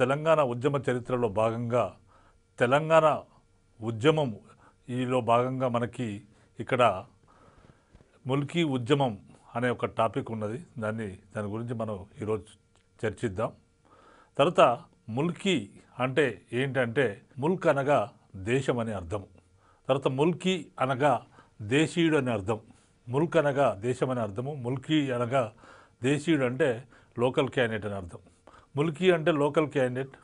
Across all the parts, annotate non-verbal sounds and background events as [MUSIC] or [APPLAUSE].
తెలంగాణ ఉద్యమ చరిత్రలో భాగంగా తెలంగాణ ఉద్యమం ఈలో భాగంగా మనకి ఇక్కడ ముల్కీ ఉద్యమం అనే ఒక టాపిక్ ఉన్నది దాన్ని దాని గురించి మనం ఈరోజు చర్చిద్దాం తర్వాత ముల్కీ అంటే ఏంటంటే ముల్క్ అనగా దేశం అనే అర్థం తర్వాత ముల్కీ అనగా దేశీయుడు అనే అర్థం ముల్క్ అనగా దేశం అనే అర్థము ముల్కీ అనగా దేశీయుడు అంటే లోకల్ క్యాండిడేట్ అనే అర్థం ముల్కీ అంటే లోకల్ క్యాండిడేట్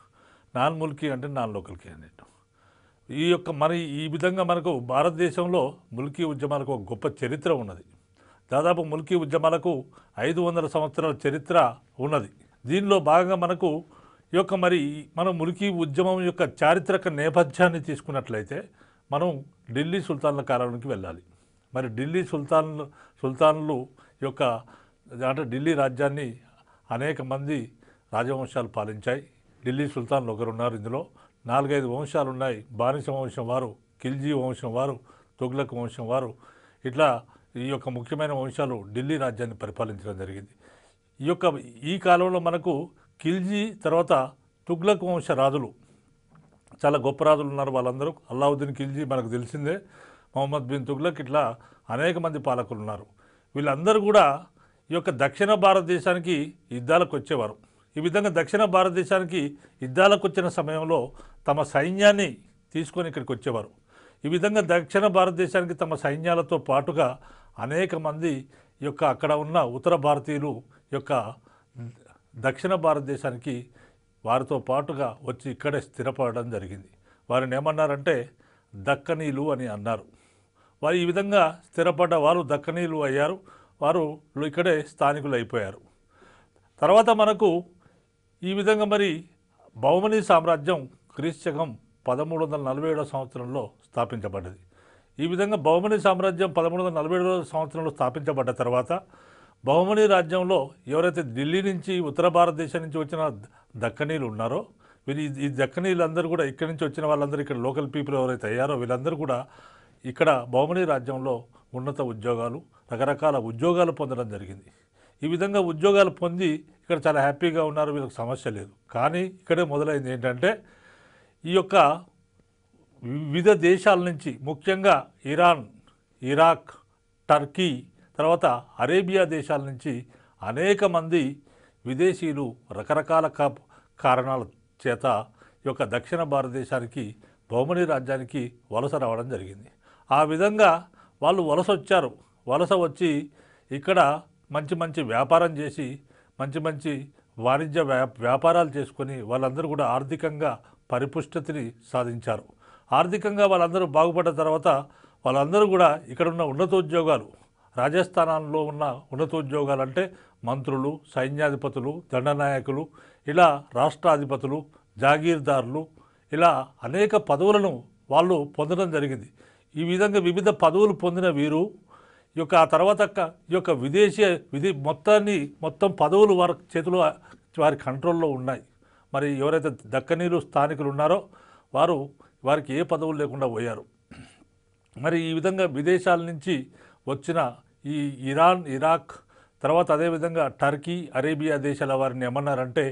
నాన్ ముల్కీ అంటే నాన్ లోకల్ క్యాండిడేట్ ఈ యొక్క మన ఈ విధంగా మనకు భారతదేశంలో ముల్కీ ఉద్యమాలకు ఒక గొప్ప చరిత్ర ఉన్నది దాదాపు ముల్కీ ఉద్యమాలకు ఐదు వందల సంవత్సరాల చరిత్ర ఉన్నది దీనిలో భాగంగా మనకు ఈ యొక్క మరి మనం ముల్కీ ఉద్యమం యొక్క చారిత్రక నేపథ్యాన్ని తీసుకున్నట్లయితే మనం ఢిల్లీ సుల్తాన్ల కాలానికి వెళ్ళాలి మరి ఢిల్లీ సుల్తాన్లు సుల్తాన్లు యొక్క అంటే ఢిల్లీ రాజ్యాన్ని అనేక మంది రాజవంశాలు పాలించాయి ఢిల్లీ సుల్తాన్లు ఒకరున్నారు ఇందులో నాలుగైదు వంశాలు ఉన్నాయి బానిస వంశం వారు ఖిల్జీ వంశం వారు తుగ్లక్ వంశం వారు ఇట్లా ఈ యొక్క ముఖ్యమైన వంశాలు ఢిల్లీ రాజ్యాన్ని పరిపాలించడం జరిగింది ఈ యొక్క ఈ కాలంలో మనకు ఖిల్జీ తర్వాత తుగ్లక్ వంశ రాజులు చాలా గొప్ప రాజులు ఉన్నారు వాళ్ళందరూ అల్లావుద్దీన్ ఖిల్జీ మనకు తెలిసిందే మొహమ్మద్ బిన్ తుగ్లక్ ఇట్లా అనేక మంది పాలకులు ఉన్నారు వీళ్ళందరూ కూడా ఈ యొక్క దక్షిణ భారతదేశానికి యుద్ధాలకు వచ్చేవారు ఈ విధంగా దక్షిణ భారతదేశానికి యుద్ధాలకు వచ్చిన సమయంలో తమ సైన్యాన్ని తీసుకొని ఇక్కడికి వచ్చేవారు ఈ విధంగా దక్షిణ భారతదేశానికి తమ సైన్యాలతో పాటుగా అనేక మంది యొక్క అక్కడ ఉన్న ఉత్తర భారతీయులు యొక్క దక్షిణ భారతదేశానికి వారితో పాటుగా వచ్చి ఇక్కడే స్థిరపడడం జరిగింది వారిని ఏమన్నారంటే దక్కనీలు అని అన్నారు వారు ఈ విధంగా స్థిరపడ్డ వారు దక్కనీలు అయ్యారు వారు ఇక్కడే స్థానికులు అయిపోయారు తర్వాత మనకు ఈ విధంగా మరి బహుమని సామ్రాజ్యం క్రీశకం పదమూడు వందల నలభై ఏడవ సంవత్సరంలో స్థాపించబడ్డది ఈ విధంగా బహుమని సామ్రాజ్యం పదమూడు వందల నలభై ఏడవ సంవత్సరంలో స్థాపించబడ్డ తర్వాత బహుమని రాజ్యంలో ఎవరైతే ఢిల్లీ నుంచి ఉత్తర భారతదేశం నుంచి వచ్చిన దక్కనీలు ఉన్నారో వీరి ఈ దక్కనీలందరూ కూడా ఇక్కడి నుంచి వచ్చిన వాళ్ళందరూ ఇక్కడ లోకల్ పీపుల్ ఎవరైతే అయ్యారో వీళ్ళందరూ కూడా ఇక్కడ బహుమని రాజ్యంలో ఉన్నత ఉద్యోగాలు రకరకాల ఉద్యోగాలు పొందడం జరిగింది ఈ విధంగా ఉద్యోగాలు పొంది ఇక్కడ చాలా హ్యాపీగా ఉన్నారు వీళ్ళకి సమస్య లేదు కానీ ఇక్కడే మొదలైంది ఏంటంటే ఈ యొక్క వివిధ దేశాల నుంచి ముఖ్యంగా ఇరాన్ ఇరాక్ టర్కీ తర్వాత అరేబియా దేశాల నుంచి అనేక మంది విదేశీయులు రకరకాల కారణాల చేత ఈ యొక్క దక్షిణ భారతదేశానికి బహుమని రాజ్యానికి వలస రావడం జరిగింది ఆ విధంగా వాళ్ళు వలస వచ్చారు వలస వచ్చి ఇక్కడ మంచి మంచి వ్యాపారం చేసి మంచి మంచి వాణిజ్య వ్యాపారాలు చేసుకొని వాళ్ళందరూ కూడా ఆర్థికంగా పరిపుష్టతిని సాధించారు ఆర్థికంగా వాళ్ళందరూ బాగుపడ్డ తర్వాత వాళ్ళందరూ కూడా ఇక్కడ ఉన్న ఉన్నతోద్యోగాలు రాజస్థానాల్లో ఉన్న ఉన్నతోద్యోగాలు అంటే మంత్రులు సైన్యాధిపతులు దండనాయకులు ఇలా రాష్ట్రాధిపతులు జాగీర్దారులు ఇలా అనేక పదవులను వాళ్ళు పొందడం జరిగింది ఈ విధంగా వివిధ పదవులు పొందిన వీరు ఈ యొక్క ఆ తర్వాత యొక్క విదేశీ విధి మొత్తాన్ని మొత్తం పదవులు వారి చేతిలో వారి కంట్రోల్లో ఉన్నాయి మరి ఎవరైతే దక్కనీరు స్థానికులు ఉన్నారో వారు వారికి ఏ పదవులు లేకుండా పోయారు మరి ఈ విధంగా విదేశాల నుంచి వచ్చిన ఈ ఇరాన్ ఇరాక్ తర్వాత అదేవిధంగా టర్కీ అరేబియా దేశాల వారిని ఏమన్నారంటే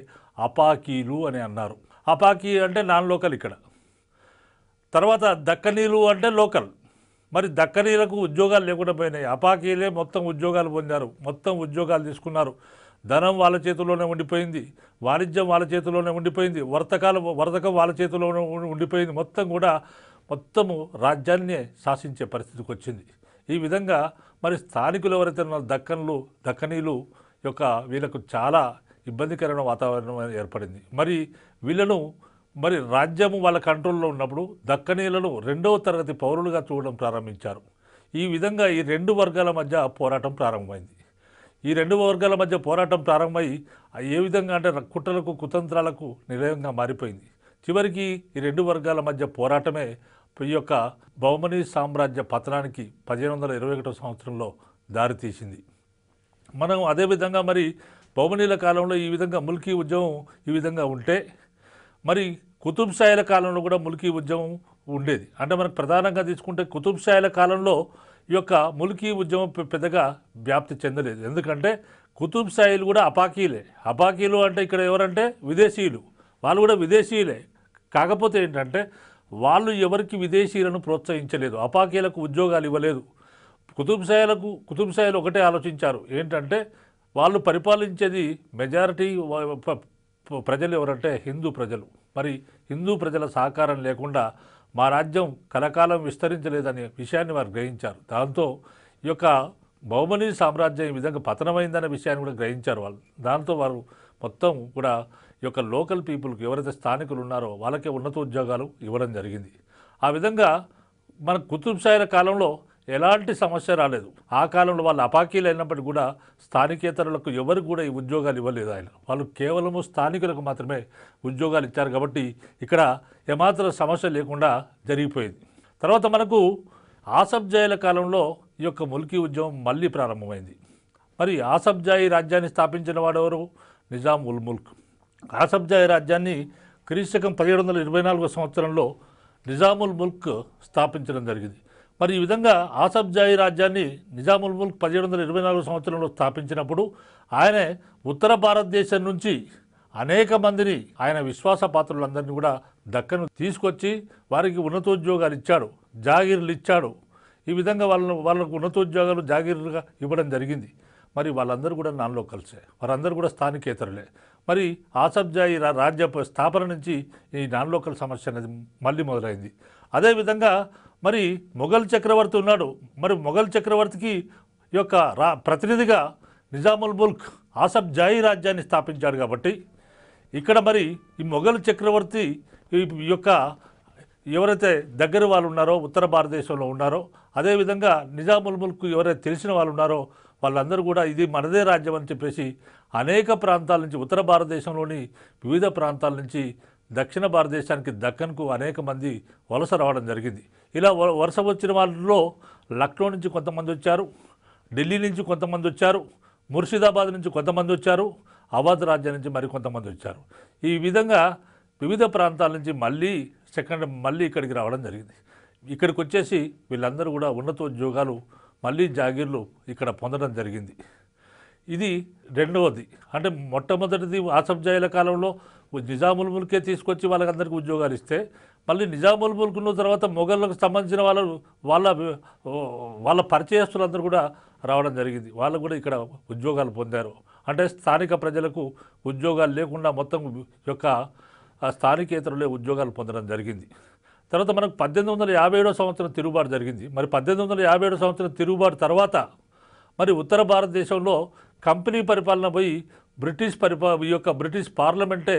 అపాకీలు అని అన్నారు అపాకీ అంటే నాన్ లోకల్ ఇక్కడ తర్వాత దక్కనీలు అంటే లోకల్ మరి దక్కనీలకు ఉద్యోగాలు లేకుండా పోయినాయి అపాకీలే మొత్తం ఉద్యోగాలు పొందారు మొత్తం ఉద్యోగాలు తీసుకున్నారు ధనం వాళ్ళ చేతుల్లోనే ఉండిపోయింది వాణిజ్యం వాళ్ళ చేతిలోనే ఉండిపోయింది వర్తకాలు వర్తకం వాళ్ళ చేతిలోనే ఉండిపోయింది మొత్తం కూడా మొత్తము రాజ్యాన్నే శాసించే పరిస్థితికి వచ్చింది ఈ విధంగా మరి స్థానికులు ఎవరైతే ఉన్నారో దక్కన్లు దక్కనీలు యొక్క వీళ్ళకు చాలా ఇబ్బందికరమైన వాతావరణం ఏర్పడింది మరి వీళ్ళను మరి రాజ్యము వాళ్ళ కంట్రోల్లో ఉన్నప్పుడు దక్కనీలను రెండవ తరగతి పౌరులుగా చూడడం ప్రారంభించారు ఈ విధంగా ఈ రెండు వర్గాల మధ్య పోరాటం ప్రారంభమైంది ఈ రెండు వర్గాల మధ్య పోరాటం ప్రారంభమై ఏ విధంగా అంటే కుట్రలకు కుతంత్రాలకు నిలయంగా మారిపోయింది చివరికి ఈ రెండు వర్గాల మధ్య పోరాటమే ఈ యొక్క బహుమనీ సామ్రాజ్య పతనానికి పదిహేను వందల ఇరవై ఒకటో సంవత్సరంలో దారితీసింది మనం అదేవిధంగా మరి బహుమనీల కాలంలో ఈ విధంగా ముల్కీ ఉద్యమం ఈ విధంగా ఉంటే మరి కుతుబ్షాయిల కాలంలో కూడా ములికీ ఉద్యమం ఉండేది అంటే మనకు ప్రధానంగా తీసుకుంటే కుతుబ్షాయిల కాలంలో ఈ యొక్క ములికీ ఉద్యమం పెద్దగా వ్యాప్తి చెందలేదు ఎందుకంటే కుతుబ్షాయిలు కూడా అపాకీలే అపాకీలు అంటే ఇక్కడ ఎవరంటే విదేశీయులు వాళ్ళు కూడా విదేశీయులే కాకపోతే ఏంటంటే వాళ్ళు ఎవరికి విదేశీయులను ప్రోత్సహించలేదు అపాకీలకు ఉద్యోగాలు ఇవ్వలేదు కుతుబ్షాయిలకు కుతుబ్షాయిలు ఒకటే ఆలోచించారు ఏంటంటే వాళ్ళు పరిపాలించేది మెజారిటీ ప్రజలు ఎవరంటే హిందూ ప్రజలు మరి హిందూ ప్రజల సహకారం లేకుండా మా రాజ్యం కలకాలం విస్తరించలేదనే విషయాన్ని వారు గ్రహించారు దాంతో ఈ యొక్క బహుమని సామ్రాజ్యం ఈ విధంగా పతనమైందనే విషయాన్ని కూడా గ్రహించారు వాళ్ళు దాంతో వారు మొత్తం కూడా ఈ యొక్క లోకల్ పీపుల్కి ఎవరైతే స్థానికులు ఉన్నారో వాళ్ళకే ఉన్నత ఉద్యోగాలు ఇవ్వడం జరిగింది ఆ విధంగా మన కుతుబ్షాయిల కాలంలో ఎలాంటి సమస్య రాలేదు ఆ కాలంలో వాళ్ళు అపాకీలు అయినప్పటికీ కూడా స్థానికేతరులకు ఎవరు కూడా ఈ ఉద్యోగాలు ఇవ్వలేదు ఆయన వాళ్ళు కేవలము స్థానికులకు మాత్రమే ఉద్యోగాలు ఇచ్చారు కాబట్టి ఇక్కడ ఏమాత్రం సమస్య లేకుండా జరిగిపోయింది తర్వాత మనకు ఆసబ్జాయిల కాలంలో ఈ యొక్క ములికీ ఉద్యమం మళ్ళీ ప్రారంభమైంది మరి ఆసబ్జాయి రాజ్యాన్ని స్థాపించిన వాడెవరు నిజాం ఉల్ ముల్క్ ఆసబ్జాయి రాజ్యాన్ని క్రీస్తకం పదిహేడు వందల ఇరవై నాలుగో సంవత్సరంలో నిజాముల్ ముల్క్ స్థాపించడం జరిగింది మరి ఈ విధంగా జాయి రాజ్యాన్ని నిజాముల్ ముల్క్ పదిహేడు వందల ఇరవై నాలుగు సంవత్సరంలో స్థాపించినప్పుడు ఆయనే ఉత్తర భారతదేశం నుంచి అనేక మందిని ఆయన విశ్వాస పాత్రులందరినీ కూడా దక్కను తీసుకొచ్చి వారికి ఉన్నతోద్యోగాలు ఇచ్చాడు జాగీర్లు ఇచ్చాడు ఈ విధంగా వాళ్ళను వాళ్ళకు ఉన్నతోద్యోగాలు జాగీర్లుగా ఇవ్వడం జరిగింది మరి వాళ్ళందరూ కూడా నాన్ కలిసే వారందరూ కూడా స్థానికేతరులే మరి జాయి రాజ్య స్థాపన నుంచి ఈ నాన్లోకల్ సమస్య అనేది మళ్ళీ మొదలైంది అదేవిధంగా మరి మొఘల్ చక్రవర్తి ఉన్నాడు మరి మొఘల్ చక్రవర్తికి యొక్క రా ప్రతినిధిగా నిజాముల్ ముల్క్ ఆసఫ్ జాయి రాజ్యాన్ని స్థాపించాడు కాబట్టి ఇక్కడ మరి ఈ మొఘల్ చక్రవర్తి ఈ యొక్క ఎవరైతే దగ్గర వాళ్ళు ఉన్నారో ఉత్తర భారతదేశంలో ఉన్నారో అదేవిధంగా నిజాముల్ ముల్క్ ఎవరైతే తెలిసిన వాళ్ళు ఉన్నారో వాళ్ళందరూ కూడా ఇది మనదే రాజ్యం అని చెప్పేసి అనేక ప్రాంతాల నుంచి ఉత్తర భారతదేశంలోని వివిధ ప్రాంతాల నుంచి దక్షిణ భారతదేశానికి దక్కన్కు అనేక మంది వలస రావడం జరిగింది ఇలా వరుస వచ్చిన వాళ్ళలో లక్నో నుంచి కొంతమంది వచ్చారు ఢిల్లీ నుంచి కొంతమంది వచ్చారు ముర్షిదాబాద్ నుంచి కొంతమంది వచ్చారు అవధ్ రాజ్యం నుంచి మరికొంతమంది వచ్చారు ఈ విధంగా వివిధ ప్రాంతాల నుంచి మళ్ళీ సెకండ్ మళ్ళీ ఇక్కడికి రావడం జరిగింది ఇక్కడికి వచ్చేసి వీళ్ళందరూ కూడా ఉన్నతోద్యోగాలు మళ్ళీ జాగీర్లు ఇక్కడ పొందడం జరిగింది ఇది రెండవది అంటే మొట్టమొదటిది ఆసబ్జాయిల కాలంలో నిజాముల్ ముల్కే తీసుకొచ్చి వాళ్ళకందరికీ ఉద్యోగాలు ఇస్తే మళ్ళీ నిజాములు పూలుకున్న తర్వాత మొఘళ్ళకు సంబంధించిన వాళ్ళు వాళ్ళ వాళ్ళ పరిచయస్తులందరూ కూడా రావడం జరిగింది వాళ్ళు కూడా ఇక్కడ ఉద్యోగాలు పొందారు అంటే స్థానిక ప్రజలకు ఉద్యోగాలు లేకుండా మొత్తం యొక్క స్థానికేతరులే ఉద్యోగాలు పొందడం జరిగింది తర్వాత మనకు పద్దెనిమిది వందల యాభై ఏడో సంవత్సరం తిరుగుబాటు జరిగింది మరి పద్దెనిమిది వందల యాభై ఏడో సంవత్సరం తిరుగుబాటు తర్వాత మరి ఉత్తర భారతదేశంలో కంపెనీ పరిపాలన పోయి బ్రిటిష్ పరిపా ఈ యొక్క బ్రిటిష్ పార్లమెంటే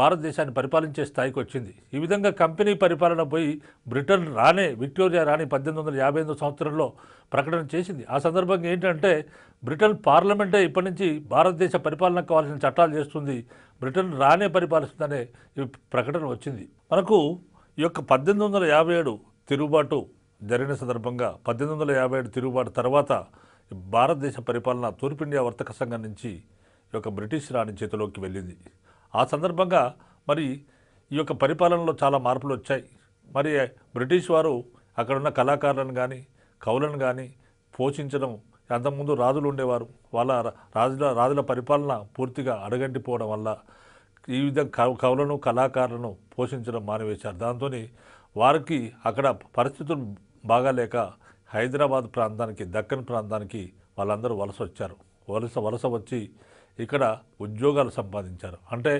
భారతదేశాన్ని పరిపాలించే స్థాయికి వచ్చింది ఈ విధంగా కంపెనీ పరిపాలన పోయి బ్రిటన్ రానే విక్టోరియా రాణి పద్దెనిమిది వందల యాభై ఎనిమిదో సంవత్సరంలో ప్రకటన చేసింది ఆ సందర్భంగా ఏంటంటే బ్రిటన్ పార్లమెంటే ఇప్పటి నుంచి భారతదేశ పరిపాలనకు కావాల్సిన చట్టాలు చేస్తుంది బ్రిటన్ రానే పరిపాలిస్తుందనే ఈ ప్రకటన వచ్చింది మనకు ఈ యొక్క పద్దెనిమిది వందల యాభై ఏడు తిరుగుబాటు జరిగిన సందర్భంగా పద్దెనిమిది వందల యాభై ఏడు తిరుగుబాటు తర్వాత భారతదేశ పరిపాలన తూర్పిండియా వర్తక సంఘం నుంచి ఈ యొక్క బ్రిటిష్ రాణి చేతిలోకి వెళ్ళింది ఆ సందర్భంగా మరి ఈ యొక్క పరిపాలనలో చాలా మార్పులు వచ్చాయి మరి బ్రిటిష్ వారు అక్కడున్న కళాకారులను కానీ కవులను కానీ పోషించడం అంతకుముందు రాజులు ఉండేవారు వాళ్ళ రాజుల రాజుల పరిపాలన పూర్తిగా అడగంటిపోవడం వల్ల ఈ విధంగా కవులను కళాకారులను పోషించడం మానివేశారు దాంతో వారికి అక్కడ పరిస్థితులు బాగాలేక హైదరాబాద్ ప్రాంతానికి దక్కన్ ప్రాంతానికి వాళ్ళందరూ వలస వచ్చారు వలస వలస వచ్చి ఇక్కడ ఉద్యోగాలు సంపాదించారు అంటే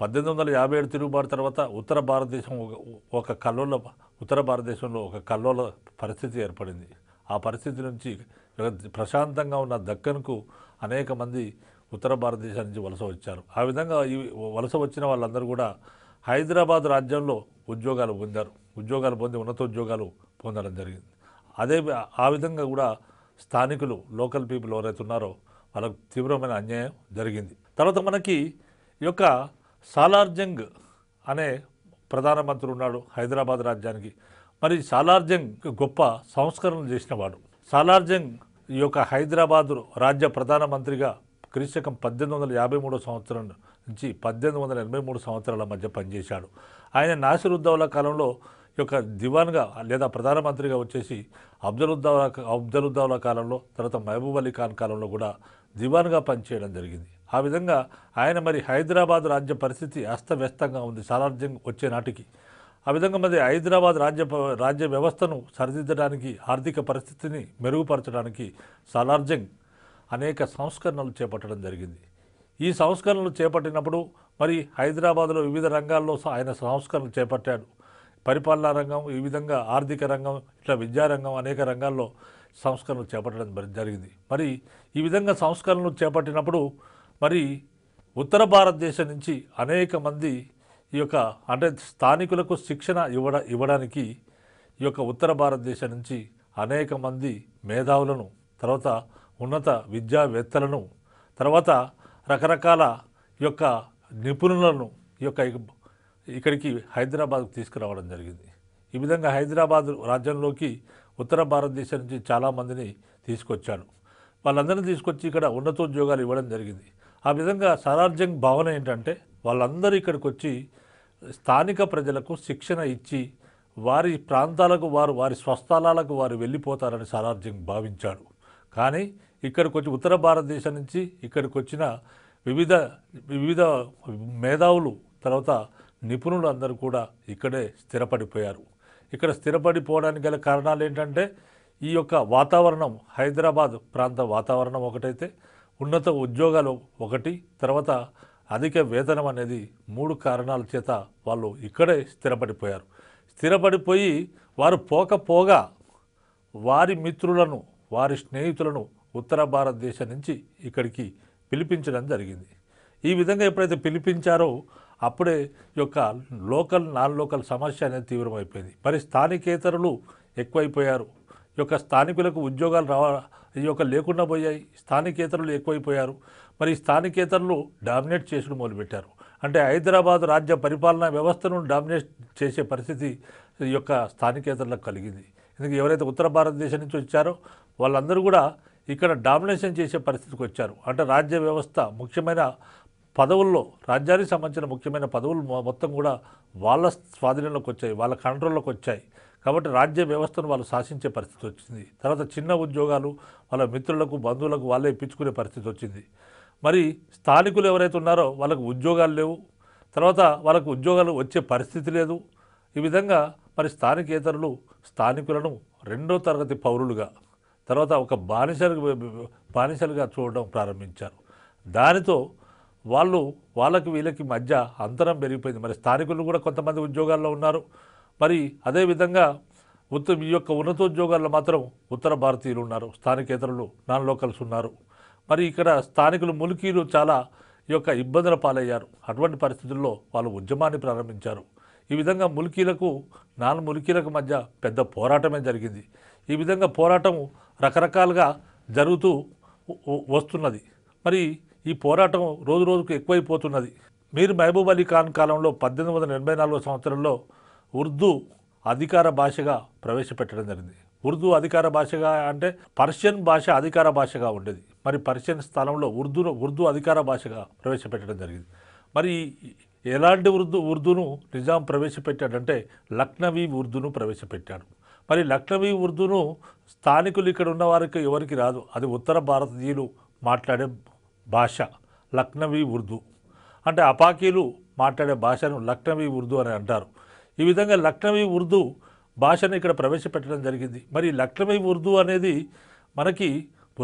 పద్దెనిమిది వందల యాభై ఏడు తిరుగుబాటు తర్వాత ఉత్తర భారతదేశం ఒక కల్లోల ఉత్తర భారతదేశంలో ఒక కల్లోల పరిస్థితి ఏర్పడింది ఆ పరిస్థితి నుంచి ప్రశాంతంగా ఉన్న దక్కన్కు అనేక మంది ఉత్తర భారతదేశం నుంచి వలస వచ్చారు ఆ విధంగా ఈ వలస వచ్చిన వాళ్ళందరూ కూడా హైదరాబాద్ రాజ్యంలో ఉద్యోగాలు పొందారు ఉద్యోగాలు పొంది ఉద్యోగాలు పొందడం జరిగింది అదే ఆ విధంగా కూడా స్థానికులు లోకల్ పీపుల్ ఎవరైతే ఉన్నారో వాళ్ళకు తీవ్రమైన అన్యాయం జరిగింది తర్వాత మనకి ఈ యొక్క సాలార్జంగ్ అనే ప్రధానమంత్రి ఉన్నాడు హైదరాబాద్ రాజ్యానికి మరి సాలార్జంగ్ గొప్ప సంస్కరణలు చేసినవాడు సాలార్జంగ్ ఈ యొక్క హైదరాబాద్ రాజ్య ప్రధానమంత్రిగా క్రీశకం పద్దెనిమిది వందల యాభై మూడో సంవత్సరం నుంచి పద్దెనిమిది వందల ఎనభై మూడు సంవత్సరాల మధ్య పనిచేశాడు ఆయన నాసిరుద్దౌల కాలంలో యొక్క దివాన్గా లేదా ప్రధానమంత్రిగా వచ్చేసి అబ్దలుద్దావులా అబ్దలుద్దావులా కాలంలో తర్వాత మహబూబ్ అలీ ఖాన్ కాలంలో కూడా దివాన్గా పనిచేయడం జరిగింది ఆ విధంగా ఆయన మరి హైదరాబాద్ రాజ్య పరిస్థితి అస్తవ్యస్తంగా ఉంది సారార్థ్యం వచ్చే నాటికి ఆ విధంగా మరి హైదరాబాద్ రాజ్య రాజ్య వ్యవస్థను సరిదిద్దడానికి ఆర్థిక పరిస్థితిని మెరుగుపరచడానికి సాలార్జంగ్ అనేక సంస్కరణలు చేపట్టడం జరిగింది ఈ సంస్కరణలు చేపట్టినప్పుడు మరి హైదరాబాద్లో వివిధ రంగాల్లో ఆయన సంస్కరణలు చేపట్టాడు పరిపాలనా రంగం ఈ విధంగా ఆర్థిక రంగం ఇట్లా విద్యారంగం అనేక రంగాల్లో సంస్కరణలు చేపట్టడం జరిగింది మరి ఈ విధంగా సంస్కరణలు చేపట్టినప్పుడు మరి ఉత్తర భారతదేశం నుంచి అనేక మంది ఈ యొక్క అంటే స్థానికులకు శిక్షణ ఇవ్వడ ఇవ్వడానికి ఈ యొక్క ఉత్తర భారతదేశం నుంచి అనేక మంది మేధావులను తర్వాత ఉన్నత విద్యావేత్తలను తర్వాత రకరకాల యొక్క నిపుణులను ఈ యొక్క ఇక్కడికి హైదరాబాద్కు తీసుకురావడం జరిగింది ఈ విధంగా హైదరాబాద్ రాజ్యంలోకి ఉత్తర భారతదేశం నుంచి చాలామందిని తీసుకొచ్చాడు వాళ్ళందరినీ తీసుకొచ్చి ఇక్కడ ఉన్నతోద్యోగాలు ఇవ్వడం జరిగింది ఆ విధంగా సరార్జంగ్ భావన ఏంటంటే వాళ్ళందరూ ఇక్కడికి వచ్చి స్థానిక ప్రజలకు శిక్షణ ఇచ్చి వారి ప్రాంతాలకు వారు వారి స్వస్థలాలకు వారు వెళ్ళిపోతారని సరార్జంగ్ భావించాడు కానీ ఇక్కడికి వచ్చి ఉత్తర భారతదేశం నుంచి ఇక్కడికి వచ్చిన వివిధ వివిధ మేధావులు తర్వాత నిపుణులందరూ కూడా ఇక్కడే స్థిరపడిపోయారు ఇక్కడ స్థిరపడిపోవడానికి గల కారణాలు ఏంటంటే ఈ యొక్క వాతావరణం హైదరాబాద్ ప్రాంత వాతావరణం ఒకటైతే ఉన్నత ఉద్యోగాలు ఒకటి తర్వాత అధిక వేతనం అనేది మూడు కారణాల చేత వాళ్ళు ఇక్కడే స్థిరపడిపోయారు స్థిరపడిపోయి వారు పోకపోగా వారి మిత్రులను వారి స్నేహితులను ఉత్తర భారతదేశం నుంచి ఇక్కడికి పిలిపించడం జరిగింది ఈ విధంగా ఎప్పుడైతే పిలిపించారో అప్పుడే యొక్క లోకల్ నాన్ లోకల్ సమస్య అనేది తీవ్రమైపోయింది మరి స్థానికేతరులు ఎక్కువైపోయారు యొక్క స్థానికులకు ఉద్యోగాలు రావ ఈ యొక్క లేకుండా పోయాయి స్థానికేతరులు ఎక్కువైపోయారు మరి స్థానికేతరులు డామినేట్ చేసుకుని మొదలుపెట్టారు అంటే హైదరాబాద్ రాజ్య పరిపాలనా వ్యవస్థను డామినేట్ చేసే పరిస్థితి ఈ యొక్క స్థానికేతరులకు కలిగింది ఎందుకంటే ఎవరైతే ఉత్తర భారతదేశం నుంచి వచ్చారో వాళ్ళందరూ కూడా ఇక్కడ డామినేషన్ చేసే పరిస్థితికి వచ్చారు అంటే రాజ్య వ్యవస్థ ముఖ్యమైన పదవుల్లో రాజ్యానికి సంబంధించిన ముఖ్యమైన పదవులు మొత్తం కూడా వాళ్ళ స్వాధీనంలోకి వచ్చాయి వాళ్ళ కంట్రోల్లోకి వచ్చాయి కాబట్టి రాజ్య వ్యవస్థను వాళ్ళు శాసించే పరిస్థితి వచ్చింది తర్వాత చిన్న ఉద్యోగాలు వాళ్ళ మిత్రులకు బంధువులకు వాళ్ళే ఇప్పించుకునే పరిస్థితి వచ్చింది మరి స్థానికులు ఎవరైతే ఉన్నారో వాళ్ళకు ఉద్యోగాలు లేవు తర్వాత వాళ్ళకు ఉద్యోగాలు వచ్చే పరిస్థితి లేదు ఈ విధంగా మరి స్థానికేతరులు స్థానికులను రెండో తరగతి పౌరులుగా తర్వాత ఒక బానిసలు బానిసలుగా చూడడం ప్రారంభించారు దానితో వాళ్ళు వాళ్ళకి వీళ్ళకి మధ్య అంతరం పెరిగిపోయింది మరి స్థానికులు కూడా కొంతమంది ఉద్యోగాల్లో ఉన్నారు మరి అదేవిధంగా ఉత్త ఈ యొక్క ఉన్నతోద్యోగాల్లో మాత్రం ఉత్తర భారతీయులు ఉన్నారు స్థానికేతరులు నాన్ లోకల్స్ ఉన్నారు మరి ఇక్కడ స్థానికులు ములికీలు చాలా ఈ యొక్క ఇబ్బందుల పాలయ్యారు అటువంటి పరిస్థితుల్లో వాళ్ళు ఉద్యమాన్ని ప్రారంభించారు ఈ విధంగా ములికీలకు నాన్ ములికీలకు మధ్య పెద్ద పోరాటమే జరిగింది ఈ విధంగా పోరాటం రకరకాలుగా జరుగుతూ వస్తున్నది మరి ఈ పోరాటం రోజు రోజుకు ఎక్కువైపోతున్నది మీరు మహబూబ్ అలీ ఖాన్ కాలంలో పద్దెనిమిది వందల ఎనభై నాలుగో సంవత్సరంలో ఉర్దూ అధికార భాషగా ప్రవేశపెట్టడం జరిగింది ఉర్దూ అధికార భాషగా అంటే పర్షియన్ భాష అధికార భాషగా ఉండేది మరి పర్షియన్ స్థలంలో ఉర్దూను ఉర్దూ అధికార భాషగా ప్రవేశపెట్టడం జరిగింది మరి ఎలాంటి ఉర్దూ ఉర్దూను నిజాం ప్రవేశపెట్టాడంటే లక్నవీ ఉర్దూను ప్రవేశపెట్టాడు మరి లక్నవీ ఉర్దూను స్థానికులు ఇక్కడ ఉన్న వారికి ఎవరికి రాదు అది ఉత్తర భారతీయులు మాట్లాడే భాష లక్నవీ ఉర్దూ అంటే అపాకీలు మాట్లాడే భాషను లక్నవీ ఉర్దూ అని అంటారు ఈ విధంగా లక్నవీ ఉర్దూ భాషను ఇక్కడ ప్రవేశపెట్టడం జరిగింది మరి లక్నవీ ఉర్దూ అనేది మనకి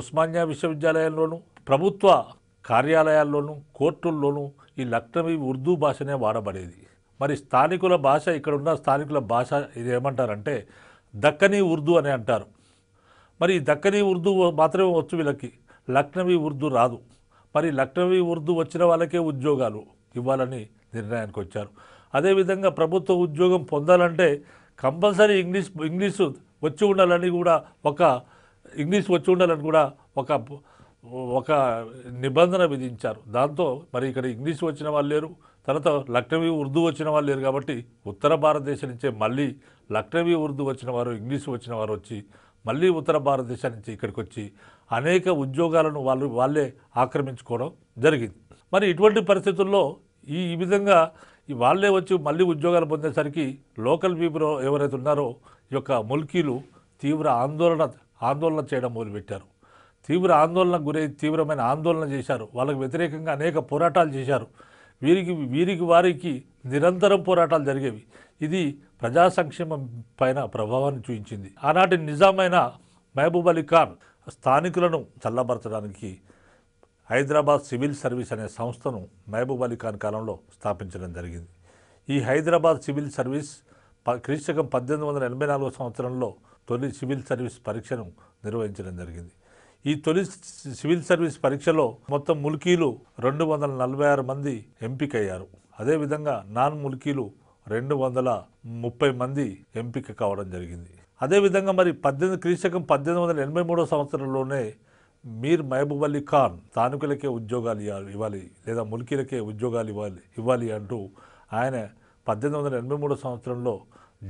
ఉస్మానియా విశ్వవిద్యాలయంలోను ప్రభుత్వ కార్యాలయాల్లోనూ కోర్టుల్లోనూ ఈ లక్నవీ ఉర్దూ భాషనే వాడబడేది మరి స్థానికుల భాష ఇక్కడ ఉన్న స్థానికుల భాష ఇది ఏమంటారంటే దక్కనీ ఉర్దూ అని అంటారు మరి దక్కనీ ఉర్దూ మాత్రమే వచ్చు వీళ్ళకి లక్నవీ ఉర్దూ రాదు మరి లక్నవీ ఉర్దూ వచ్చిన వాళ్ళకే ఉద్యోగాలు ఇవ్వాలని నిర్ణయానికి వచ్చారు అదేవిధంగా ప్రభుత్వ ఉద్యోగం పొందాలంటే కంపల్సరీ ఇంగ్లీష్ ఇంగ్లీషు వచ్చి ఉండాలని కూడా ఒక ఇంగ్లీష్ వచ్చి ఉండాలని కూడా ఒక ఒక నిబంధన విధించారు దాంతో మరి ఇక్కడ ఇంగ్లీష్ వచ్చిన వాళ్ళు లేరు తర్వాత లక్నవీ ఉర్దూ వచ్చిన వాళ్ళు లేరు కాబట్టి ఉత్తర భారతదేశం నుంచే మళ్ళీ లక్నవీ ఉర్దూ వచ్చిన వారు ఇంగ్లీష్ వచ్చిన వారు వచ్చి మళ్ళీ ఉత్తర భారతదేశం నుంచి ఇక్కడికి వచ్చి అనేక ఉద్యోగాలను వాళ్ళు వాళ్ళే ఆక్రమించుకోవడం జరిగింది మరి ఇటువంటి పరిస్థితుల్లో ఈ ఈ విధంగా ఈ వాళ్ళే వచ్చి మళ్ళీ ఉద్యోగాలు పొందేసరికి లోకల్ పీపుల్ ఎవరైతే ఉన్నారో ఈ యొక్క ముల్కీలు తీవ్ర ఆందోళన ఆందోళన చేయడం మొదలుపెట్టారు తీవ్ర ఆందోళనకు గురై తీవ్రమైన ఆందోళన చేశారు వాళ్ళకు వ్యతిరేకంగా అనేక పోరాటాలు చేశారు వీరికి వీరికి వారికి నిరంతరం పోరాటాలు జరిగేవి ఇది ప్రజా సంక్షేమం పైన ప్రభావాన్ని చూపించింది ఆనాటి నిజామైన మహబూబ్ అలీ ఖాన్ స్థానికులను చల్లబరచడానికి హైదరాబాద్ సివిల్ సర్వీస్ అనే సంస్థను మహబూబ్ అలీ ఖాన్ కాలంలో స్థాపించడం జరిగింది ఈ హైదరాబాద్ సివిల్ సర్వీస్ ప క్రీస్తకం పద్దెనిమిది వందల ఎనభై నాలుగవ సంవత్సరంలో తొలి సివిల్ సర్వీస్ పరీక్షను నిర్వహించడం జరిగింది ఈ తొలి సివిల్ సర్వీస్ పరీక్షలో మొత్తం ముల్కీలు రెండు వందల నలభై ఆరు మంది ఎంపికయ్యారు అదేవిధంగా నాన్ ముల్కీలు రెండు వందల ముప్పై మంది ఎంపిక కావడం జరిగింది అదేవిధంగా మరి పద్దెనిమిది క్రీశకం పద్దెనిమిది వందల ఎనభై మూడో సంవత్సరంలోనే మీర్ మహబూబ్ అలీ ఖాన్ స్థానికులకే ఉద్యోగాలు ఇవ్వాలి లేదా ములికీలకే ఉద్యోగాలు ఇవ్వాలి ఇవ్వాలి అంటూ ఆయన పద్దెనిమిది వందల ఎనభై మూడో సంవత్సరంలో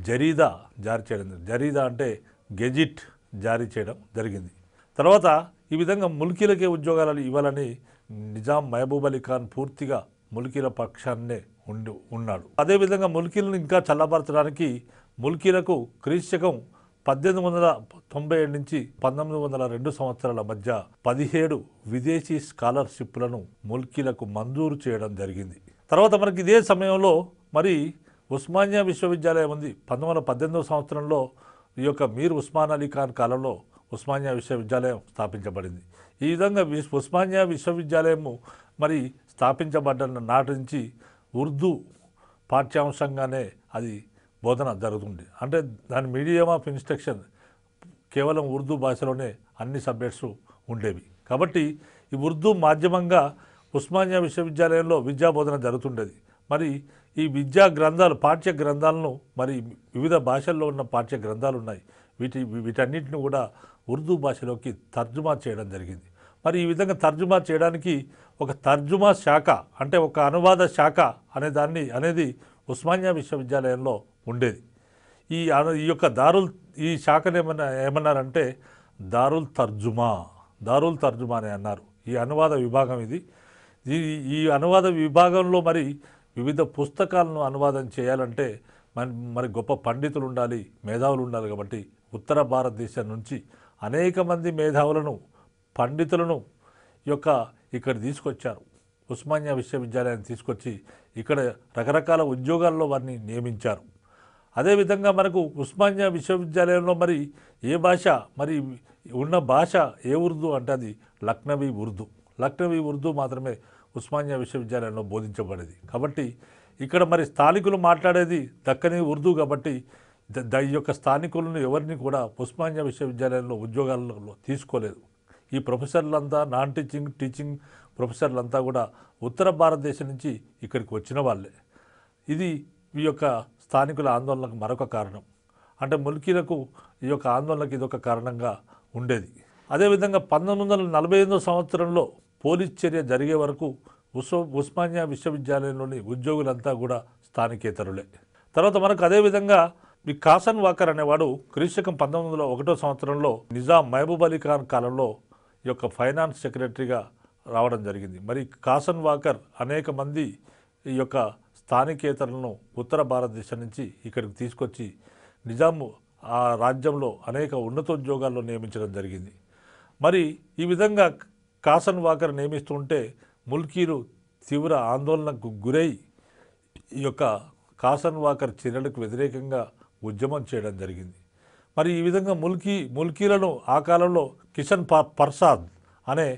జరీదా జారీ చేయడం జరీదా అంటే గెజిట్ జారీ చేయడం జరిగింది తర్వాత ఈ విధంగా ములికీలకే ఉద్యోగాలు ఇవ్వాలని నిజాం మహబూబ్ అలీ ఖాన్ పూర్తిగా ములికీల పక్షాన్నే ఉండి ఉన్నాడు అదేవిధంగా ములికీలను ఇంకా చల్లబరచడానికి ములికీలకు క్రీశకం పద్దెనిమిది వందల తొంభై ఏడు నుంచి పంతొమ్మిది వందల రెండు సంవత్సరాల మధ్య పదిహేడు విదేశీ స్కాలర్షిప్లను ముల్కీలకు మంజూరు చేయడం జరిగింది తర్వాత మనకి ఇదే సమయంలో మరి ఉస్మానియా విశ్వవిద్యాలయం ఉంది పంతొమ్మిది వందల పద్దెనిమిదవ సంవత్సరంలో ఈ యొక్క మీర్ ఉస్మాన్ అలీ ఖాన్ కాలంలో ఉస్మానియా విశ్వవిద్యాలయం స్థాపించబడింది ఈ విధంగా ఉస్మానియా విశ్వవిద్యాలయము మరి స్థాపించబడ్డ నాటి నుంచి ఉర్దూ పాఠ్యాంశంగానే అది బోధన జరుగుతుంది అంటే దాని మీడియం ఆఫ్ ఇన్స్ట్రక్షన్ కేవలం ఉర్దూ భాషలోనే అన్ని సబ్జెక్ట్స్ ఉండేవి కాబట్టి ఈ ఉర్దూ మాధ్యమంగా ఉస్మానియా విశ్వవిద్యాలయంలో విద్యా బోధన జరుగుతుండేది మరి ఈ విద్యా గ్రంథాలు పాఠ్య గ్రంథాలను మరి వివిధ భాషల్లో ఉన్న పాఠ్య గ్రంథాలు ఉన్నాయి వీటి వీటన్నింటిని కూడా ఉర్దూ భాషలోకి తర్జుమా చేయడం జరిగింది మరి ఈ విధంగా తర్జుమా చేయడానికి ఒక తర్జుమా శాఖ అంటే ఒక అనువాద శాఖ అనే దాన్ని అనేది ఉస్మానియా విశ్వవిద్యాలయంలో ఉండేది ఈ ఈ యొక్క దారుల్ ఈ శాఖను ఏమన్నా ఏమన్నారంటే దారుల్ తర్జుమా దారుల్ తర్జుమా అని అన్నారు ఈ అనువాద విభాగం ఇది ఈ ఈ అనువాద విభాగంలో మరి వివిధ పుస్తకాలను అనువాదం చేయాలంటే మరి మరి గొప్ప పండితులు ఉండాలి మేధావులు ఉండాలి కాబట్టి ఉత్తర భారతదేశం నుంచి అనేక మంది మేధావులను పండితులను యొక్క ఇక్కడ తీసుకొచ్చారు ఉస్మానియా విశ్వవిద్యాలయాన్ని తీసుకొచ్చి ఇక్కడ రకరకాల ఉద్యోగాల్లో వారిని నియమించారు అదేవిధంగా మనకు ఉస్మానియా విశ్వవిద్యాలయంలో మరి ఏ భాష మరి ఉన్న భాష ఏ ఉర్దూ అంటే అది లక్నవీ ఉర్దూ లక్నవీ ఉర్దూ మాత్రమే ఉస్మానియా విశ్వవిద్యాలయంలో బోధించబడేది కాబట్టి ఇక్కడ మరి స్థానికులు మాట్లాడేది దక్కని ఉర్దూ కాబట్టి ఈ యొక్క స్థానికులను ఎవరిని కూడా ఉస్మానియా విశ్వవిద్యాలయంలో ఉద్యోగాలలో తీసుకోలేదు ఈ ప్రొఫెసర్లంతా నాన్ టీచింగ్ టీచింగ్ ప్రొఫెసర్లంతా కూడా ఉత్తర భారతదేశం నుంచి ఇక్కడికి వచ్చిన వాళ్ళే ఇది ఈ యొక్క స్థానికుల ఆందోళనకు మరొక కారణం అంటే ములికీలకు ఈ యొక్క ఆందోళనకు ఇదొక కారణంగా ఉండేది అదేవిధంగా పంతొమ్మిది వందల నలభై ఎనిమిదో సంవత్సరంలో పోలీస్ చర్య జరిగే వరకు ఉస్ ఉస్మానియా విశ్వవిద్యాలయంలోని ఉద్యోగులంతా కూడా స్థానికేతరులే తర్వాత మనకు అదేవిధంగా ఈ కాసన్ వాకర్ అనేవాడు క్రీశకం పంతొమ్మిది వందల ఒకటో సంవత్సరంలో నిజాం మహబూబ్ అలీ ఖాన్ కాలంలో ఈ యొక్క ఫైనాన్స్ సెక్రటరీగా రావడం జరిగింది మరి కాసన్ వాకర్ అనేక మంది ఈ యొక్క స్థానికేతరులను ఉత్తర భారతదేశం నుంచి ఇక్కడికి తీసుకొచ్చి నిజాము ఆ రాజ్యంలో అనేక ఉన్నతోద్యోగాల్లో నియమించడం జరిగింది మరి ఈ విధంగా కాసన్ వాకర్ నియమిస్తుంటే ముల్కీలు తీవ్ర ఆందోళనకు గురై ఈ యొక్క కాసన్ వాకర్ చర్యలకు వ్యతిరేకంగా ఉద్యమం చేయడం జరిగింది మరి ఈ విధంగా ముల్కీ ముల్కీలను ఆ కాలంలో కిషన్ పర్సాద్ అనే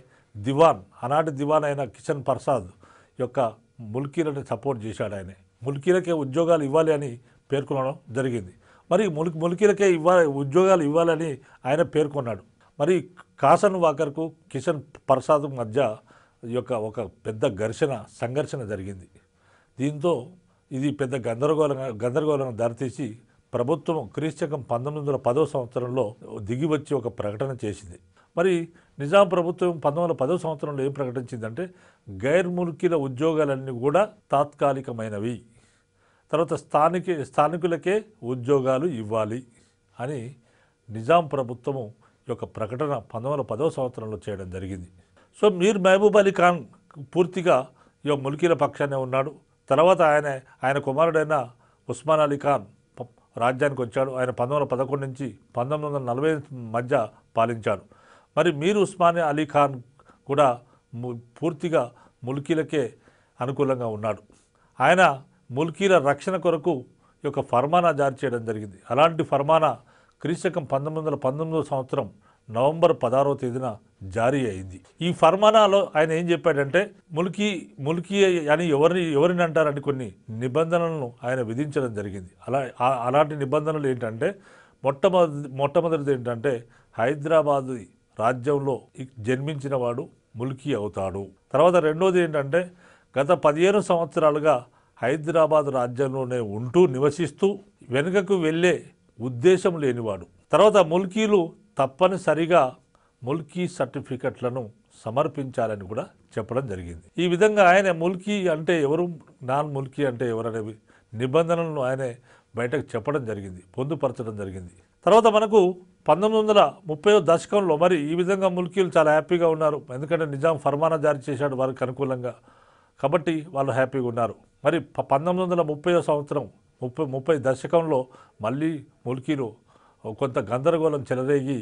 దివాన్ ఆనాటి దివాన్ అయిన కిషన్ పర్సాద్ యొక్క ముల్కీలను సపోర్ట్ చేశాడు ఆయనే ములికీలకే ఉద్యోగాలు ఇవ్వాలి అని పేర్కొనడం జరిగింది మరి ములికి ములికీలకే ఇవ్వాలి ఉద్యోగాలు ఇవ్వాలని ఆయన పేర్కొన్నాడు మరి కాసన్ వాకర్కు కిషన్ ప్రసాద్ మధ్య యొక్క ఒక పెద్ద ఘర్షణ సంఘర్షణ జరిగింది దీంతో ఇది పెద్ద గందరగోళ గందరగోళం దారితీసి ప్రభుత్వం క్రీస్తకం పంతొమ్మిది వందల పదో సంవత్సరంలో దిగివచ్చి ఒక ప్రకటన చేసింది మరి నిజాం ప్రభుత్వం పంతొమ్మిది వందల పదో సంవత్సరంలో ఏం ప్రకటించిందంటే గైర్ముల్కీల ఉద్యోగాలన్నీ కూడా తాత్కాలికమైనవి తర్వాత స్థానిక స్థానికులకే ఉద్యోగాలు ఇవ్వాలి అని నిజాం ప్రభుత్వము యొక్క ప్రకటన పంతొమ్మిది పదో సంవత్సరంలో చేయడం జరిగింది సో మీర్ మహబూబ్ అలీ ఖాన్ పూర్తిగా ఈ ముల్కీల పక్షానే ఉన్నాడు తర్వాత ఆయన ఆయన కుమారుడైన ఉస్మాన్ అలీ ఖాన్ రాజ్యానికి వచ్చాడు ఆయన పంతొమ్మిది వందల పదకొండు నుంచి పంతొమ్మిది వందల నలభై మధ్య పాలించాడు మరి మీరు ఉస్మాన్ అలీ ఖాన్ కూడా పూర్తిగా ముల్కీలకే అనుకూలంగా ఉన్నాడు ఆయన ముల్కీల రక్షణ కొరకు యొక్క ఫర్మానా జారీ చేయడం జరిగింది అలాంటి ఫర్మానా క్రీశకం పంతొమ్మిది వందల పంతొమ్మిదవ సంవత్సరం నవంబర్ పదహారవ తేదీన జారీ అయింది ఈ ఫర్మానాలో ఆయన ఏం చెప్పాడంటే ముల్కీ ముల్కీ అని ఎవరిని ఎవరిని అంటారని కొన్ని నిబంధనలను ఆయన విధించడం జరిగింది అలా అలాంటి నిబంధనలు ఏంటంటే మొట్టమొదటి మొట్టమొదటిది ఏంటంటే హైదరాబాద్ రాజ్యంలో జన్మించిన వాడు ముల్కీ అవుతాడు తర్వాత రెండోది ఏంటంటే గత పదిహేను సంవత్సరాలుగా హైదరాబాద్ రాజ్యంలోనే ఉంటూ నివసిస్తూ వెనుకకు వెళ్ళే ఉద్దేశం లేనివాడు తర్వాత ముల్కీలు తప్పనిసరిగా ముల్కీ సర్టిఫికెట్లను సమర్పించాలని కూడా చెప్పడం జరిగింది ఈ విధంగా ఆయన ముల్కీ అంటే ఎవరు నాన్ ముల్కీ అంటే ఎవరనే నిబంధనలను ఆయనే బయటకు చెప్పడం జరిగింది పొందుపరచడం జరిగింది తర్వాత మనకు పంతొమ్మిది వందల ముప్పై దశకంలో మరి ఈ విధంగా ముల్కీలు చాలా హ్యాపీగా ఉన్నారు ఎందుకంటే నిజాం ఫర్మానా జారీ చేశాడు వారికి అనుకూలంగా కాబట్టి వాళ్ళు హ్యాపీగా ఉన్నారు మరి పంతొమ్మిది వందల ముప్పై సంవత్సరం ముప్పై ముప్పై దశకంలో మళ్ళీ ముల్కీలు కొంత గందరగోళం చెలరేగి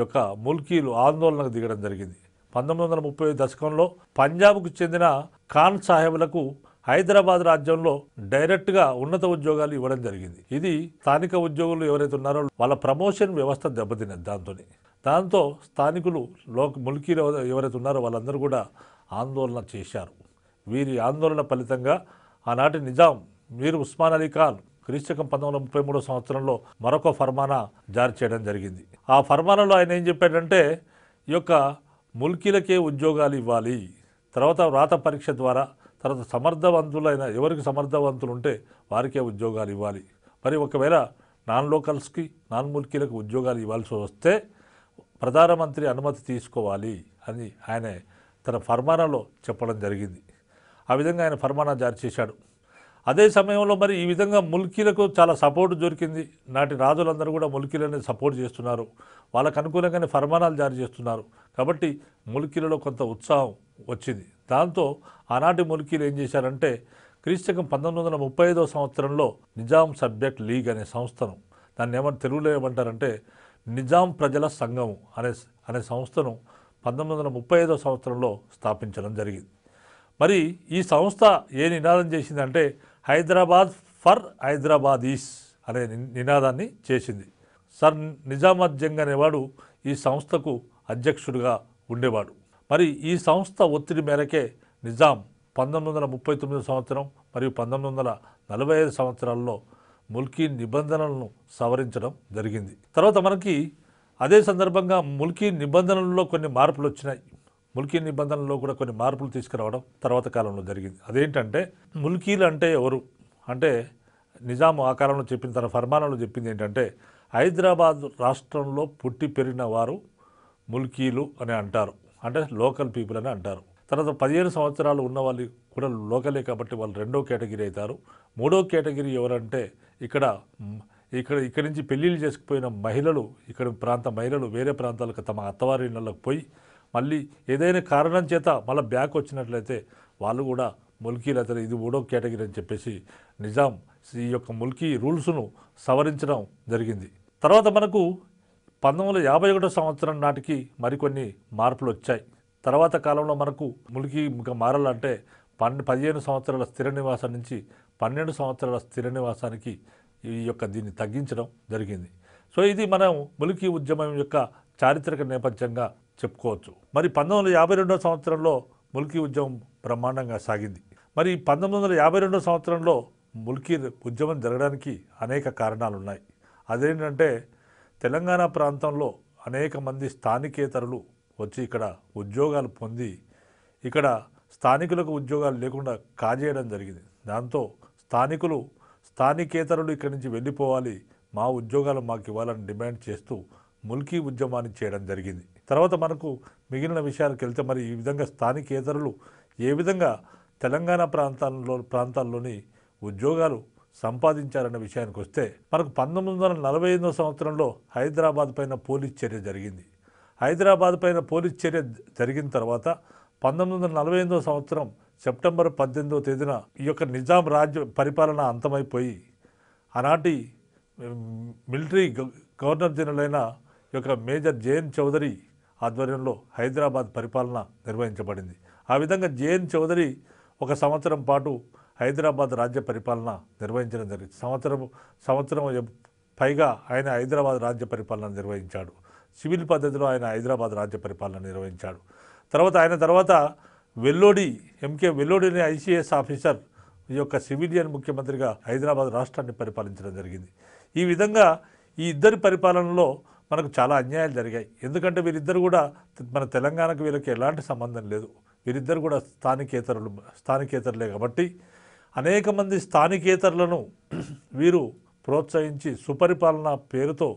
యొక్క ముల్కీలు ఆందోళనకు దిగడం జరిగింది పంతొమ్మిది వందల ముప్పై దశకంలో పంజాబ్కు చెందిన ఖాన్ సాహెబ్లకు హైదరాబాద్ రాజ్యంలో డైరెక్ట్గా ఉన్నత ఉద్యోగాలు ఇవ్వడం జరిగింది ఇది స్థానిక ఉద్యోగులు ఎవరైతే ఉన్నారో వాళ్ళ ప్రమోషన్ వ్యవస్థ దెబ్బతినది దాంతో దాంతో స్థానికులు లోక ములికీలు ఎవరైతే ఉన్నారో వాళ్ళందరూ కూడా ఆందోళన చేశారు వీరి ఆందోళన ఫలితంగా ఆనాటి నిజాం మీర్ ఉస్మాన్ అలీ ఖాన్ క్రీస్తకం పంతొమ్మిది వందల ముప్పై మూడో సంవత్సరంలో మరొక ఫర్మానా జారీ చేయడం జరిగింది ఆ ఫర్మానాలో ఆయన ఏం చెప్పాడంటే ఈ యొక్క ముల్కీలకే ఉద్యోగాలు ఇవ్వాలి తర్వాత వ్రాత పరీక్ష ద్వారా తర్వాత సమర్థవంతులైన ఎవరికి సమర్థవంతులు ఉంటే వారికే ఉద్యోగాలు ఇవ్వాలి మరి ఒకవేళ నాన్ లోకల్స్కి నాన్ ముల్కీలకు ఉద్యోగాలు ఇవ్వాల్సి వస్తే ప్రధానమంత్రి అనుమతి తీసుకోవాలి అని ఆయన తన ఫర్మానాలో చెప్పడం జరిగింది ఆ విధంగా ఆయన ఫర్మానా జారీ చేశాడు అదే సమయంలో మరి ఈ విధంగా ముల్కీలకు చాలా సపోర్ట్ దొరికింది నాటి రాజులందరూ కూడా ముల్కీలని సపోర్ట్ చేస్తున్నారు వాళ్ళకు అనుకూలంగానే ఫర్మానాలు జారీ చేస్తున్నారు కాబట్టి ముల్కీలలో కొంత ఉత్సాహం వచ్చింది దాంతో ఆనాటి ములికీలు ఏం చేశారంటే క్రీస్తకం పంతొమ్మిది వందల ముప్పై ఐదో సంవత్సరంలో నిజాం సబ్జెక్ట్ లీగ్ అనే సంస్థను దాన్ని ఏమంటే తెలుగులో ఏమంటారంటే నిజాం ప్రజల సంఘము అనే అనే సంస్థను పంతొమ్మిది వందల ముప్పై ఐదో సంవత్సరంలో స్థాపించడం జరిగింది మరి ఈ సంస్థ ఏ నినాదం చేసిందంటే హైదరాబాద్ ఫర్ హైదరాబాద్ ఈస్ అనే నినాదాన్ని చేసింది సర్ నిజామాద్ జంగ్ అనేవాడు ఈ సంస్థకు అధ్యక్షుడిగా ఉండేవాడు మరి ఈ సంస్థ ఒత్తిడి మేరకే నిజాం పంతొమ్మిది వందల ముప్పై తొమ్మిది సంవత్సరం మరియు పంతొమ్మిది వందల నలభై ఐదు సంవత్సరాల్లో ముల్కీ నిబంధనలను సవరించడం జరిగింది తర్వాత మనకి అదే సందర్భంగా ముల్కీ నిబంధనల్లో కొన్ని మార్పులు వచ్చినాయి ముల్కీ నిబంధనల్లో కూడా కొన్ని మార్పులు తీసుకురావడం తర్వాత కాలంలో జరిగింది అదేంటంటే ముల్కీలు అంటే ఎవరు అంటే నిజాం ఆ కాలంలో చెప్పిన తన ఫర్మానంలో చెప్పింది ఏంటంటే హైదరాబాద్ రాష్ట్రంలో పుట్టి పెరిగిన వారు ముల్కీలు అని అంటారు అంటే లోకల్ పీపుల్ అని అంటారు తర్వాత పదిహేను సంవత్సరాలు ఉన్న వాళ్ళు కూడా లోకలే కాబట్టి వాళ్ళు రెండో కేటగిరీ అవుతారు మూడో కేటగిరీ ఎవరంటే ఇక్కడ ఇక్కడ ఇక్కడి నుంచి పెళ్ళిళ్ళు చేసుకుపోయిన మహిళలు ఇక్కడ ప్రాంత మహిళలు వేరే ప్రాంతాలకు తమ అత్తవారి ఇళ్ళకు పోయి మళ్ళీ ఏదైనా కారణం చేత మళ్ళీ బ్యాక్ వచ్చినట్లయితే వాళ్ళు కూడా ముల్కీలు అతను ఇది మూడో కేటగిరీ అని చెప్పేసి నిజాం ఈ యొక్క ముల్కీ రూల్స్ను సవరించడం జరిగింది తర్వాత మనకు పంతొమ్మిది వందల యాభై ఒకటో సంవత్సరం నాటికి మరికొన్ని మార్పులు వచ్చాయి తర్వాత కాలంలో మనకు ములికి ఇంకా మారాలంటే పన్నె పదిహేను సంవత్సరాల స్థిర నివాసం నుంచి పన్నెండు సంవత్సరాల స్థిర నివాసానికి ఈ యొక్క దీన్ని తగ్గించడం జరిగింది సో ఇది మనం ములికి ఉద్యమం యొక్క చారిత్రక నేపథ్యంగా చెప్పుకోవచ్చు మరి పంతొమ్మిది వందల యాభై రెండో సంవత్సరంలో ములికి ఉద్యమం బ్రహ్మాండంగా సాగింది మరి పంతొమ్మిది వందల యాభై రెండో సంవత్సరంలో ములికి ఉద్యమం జరగడానికి అనేక కారణాలు ఉన్నాయి అదేంటంటే తెలంగాణ ప్రాంతంలో అనేక మంది స్థానికేతరులు వచ్చి ఇక్కడ ఉద్యోగాలు పొంది ఇక్కడ స్థానికులకు ఉద్యోగాలు లేకుండా కాజేయడం జరిగింది దాంతో స్థానికులు స్థానికేతరులు ఇక్కడి నుంచి వెళ్ళిపోవాలి మా ఉద్యోగాలు మాకు ఇవ్వాలని డిమాండ్ చేస్తూ ముల్కీ ఉద్యమాన్ని చేయడం జరిగింది తర్వాత మనకు మిగిలిన విషయాలకు వెళ్తే మరి ఈ విధంగా స్థానికేతరులు ఏ విధంగా తెలంగాణ ప్రాంతాల్లో ప్రాంతాల్లోని ఉద్యోగాలు సంపాదించారన్న విషయానికి వస్తే మనకు పంతొమ్మిది వందల నలభై ఎనిమిదో సంవత్సరంలో హైదరాబాద్ పైన పోలీస్ చర్య జరిగింది హైదరాబాద్ పైన పోలీస్ చర్య జరిగిన తర్వాత పంతొమ్మిది వందల నలభై ఎనిమిదో సంవత్సరం సెప్టెంబర్ పద్దెనిమిదవ తేదీన ఈ యొక్క నిజాం రాజ్య పరిపాలన అంతమైపోయి ఆనాటి మిలిటరీ గవర్నర్ జనరల్ అయిన యొక్క మేజర్ జేఎన్ చౌదరి ఆధ్వర్యంలో హైదరాబాద్ పరిపాలన నిర్వహించబడింది ఆ విధంగా జేఎన్ చౌదరి ఒక సంవత్సరం పాటు హైదరాబాద్ రాజ్య పరిపాలన నిర్వహించడం జరిగింది సంవత్సరం సంవత్సరం పైగా ఆయన హైదరాబాద్ రాజ్య పరిపాలన నిర్వహించాడు సివిల్ పద్ధతిలో ఆయన హైదరాబాద్ రాజ్య పరిపాలన నిర్వహించాడు తర్వాత ఆయన తర్వాత వెల్లోడి ఎంకే వెల్లోడిని ఐసీఎస్ ఆఫీసర్ ఈ యొక్క సివిలియన్ ముఖ్యమంత్రిగా హైదరాబాద్ రాష్ట్రాన్ని పరిపాలించడం జరిగింది ఈ విధంగా ఈ ఇద్దరి పరిపాలనలో మనకు చాలా అన్యాయాలు జరిగాయి ఎందుకంటే వీరిద్దరు కూడా మన తెలంగాణకు వీళ్ళకి ఎలాంటి సంబంధం లేదు వీరిద్దరు కూడా స్థానికేతరులు స్థానికేతరులే కాబట్టి అనేక మంది స్థానికేతరులను వీరు ప్రోత్సహించి సుపరిపాలన పేరుతో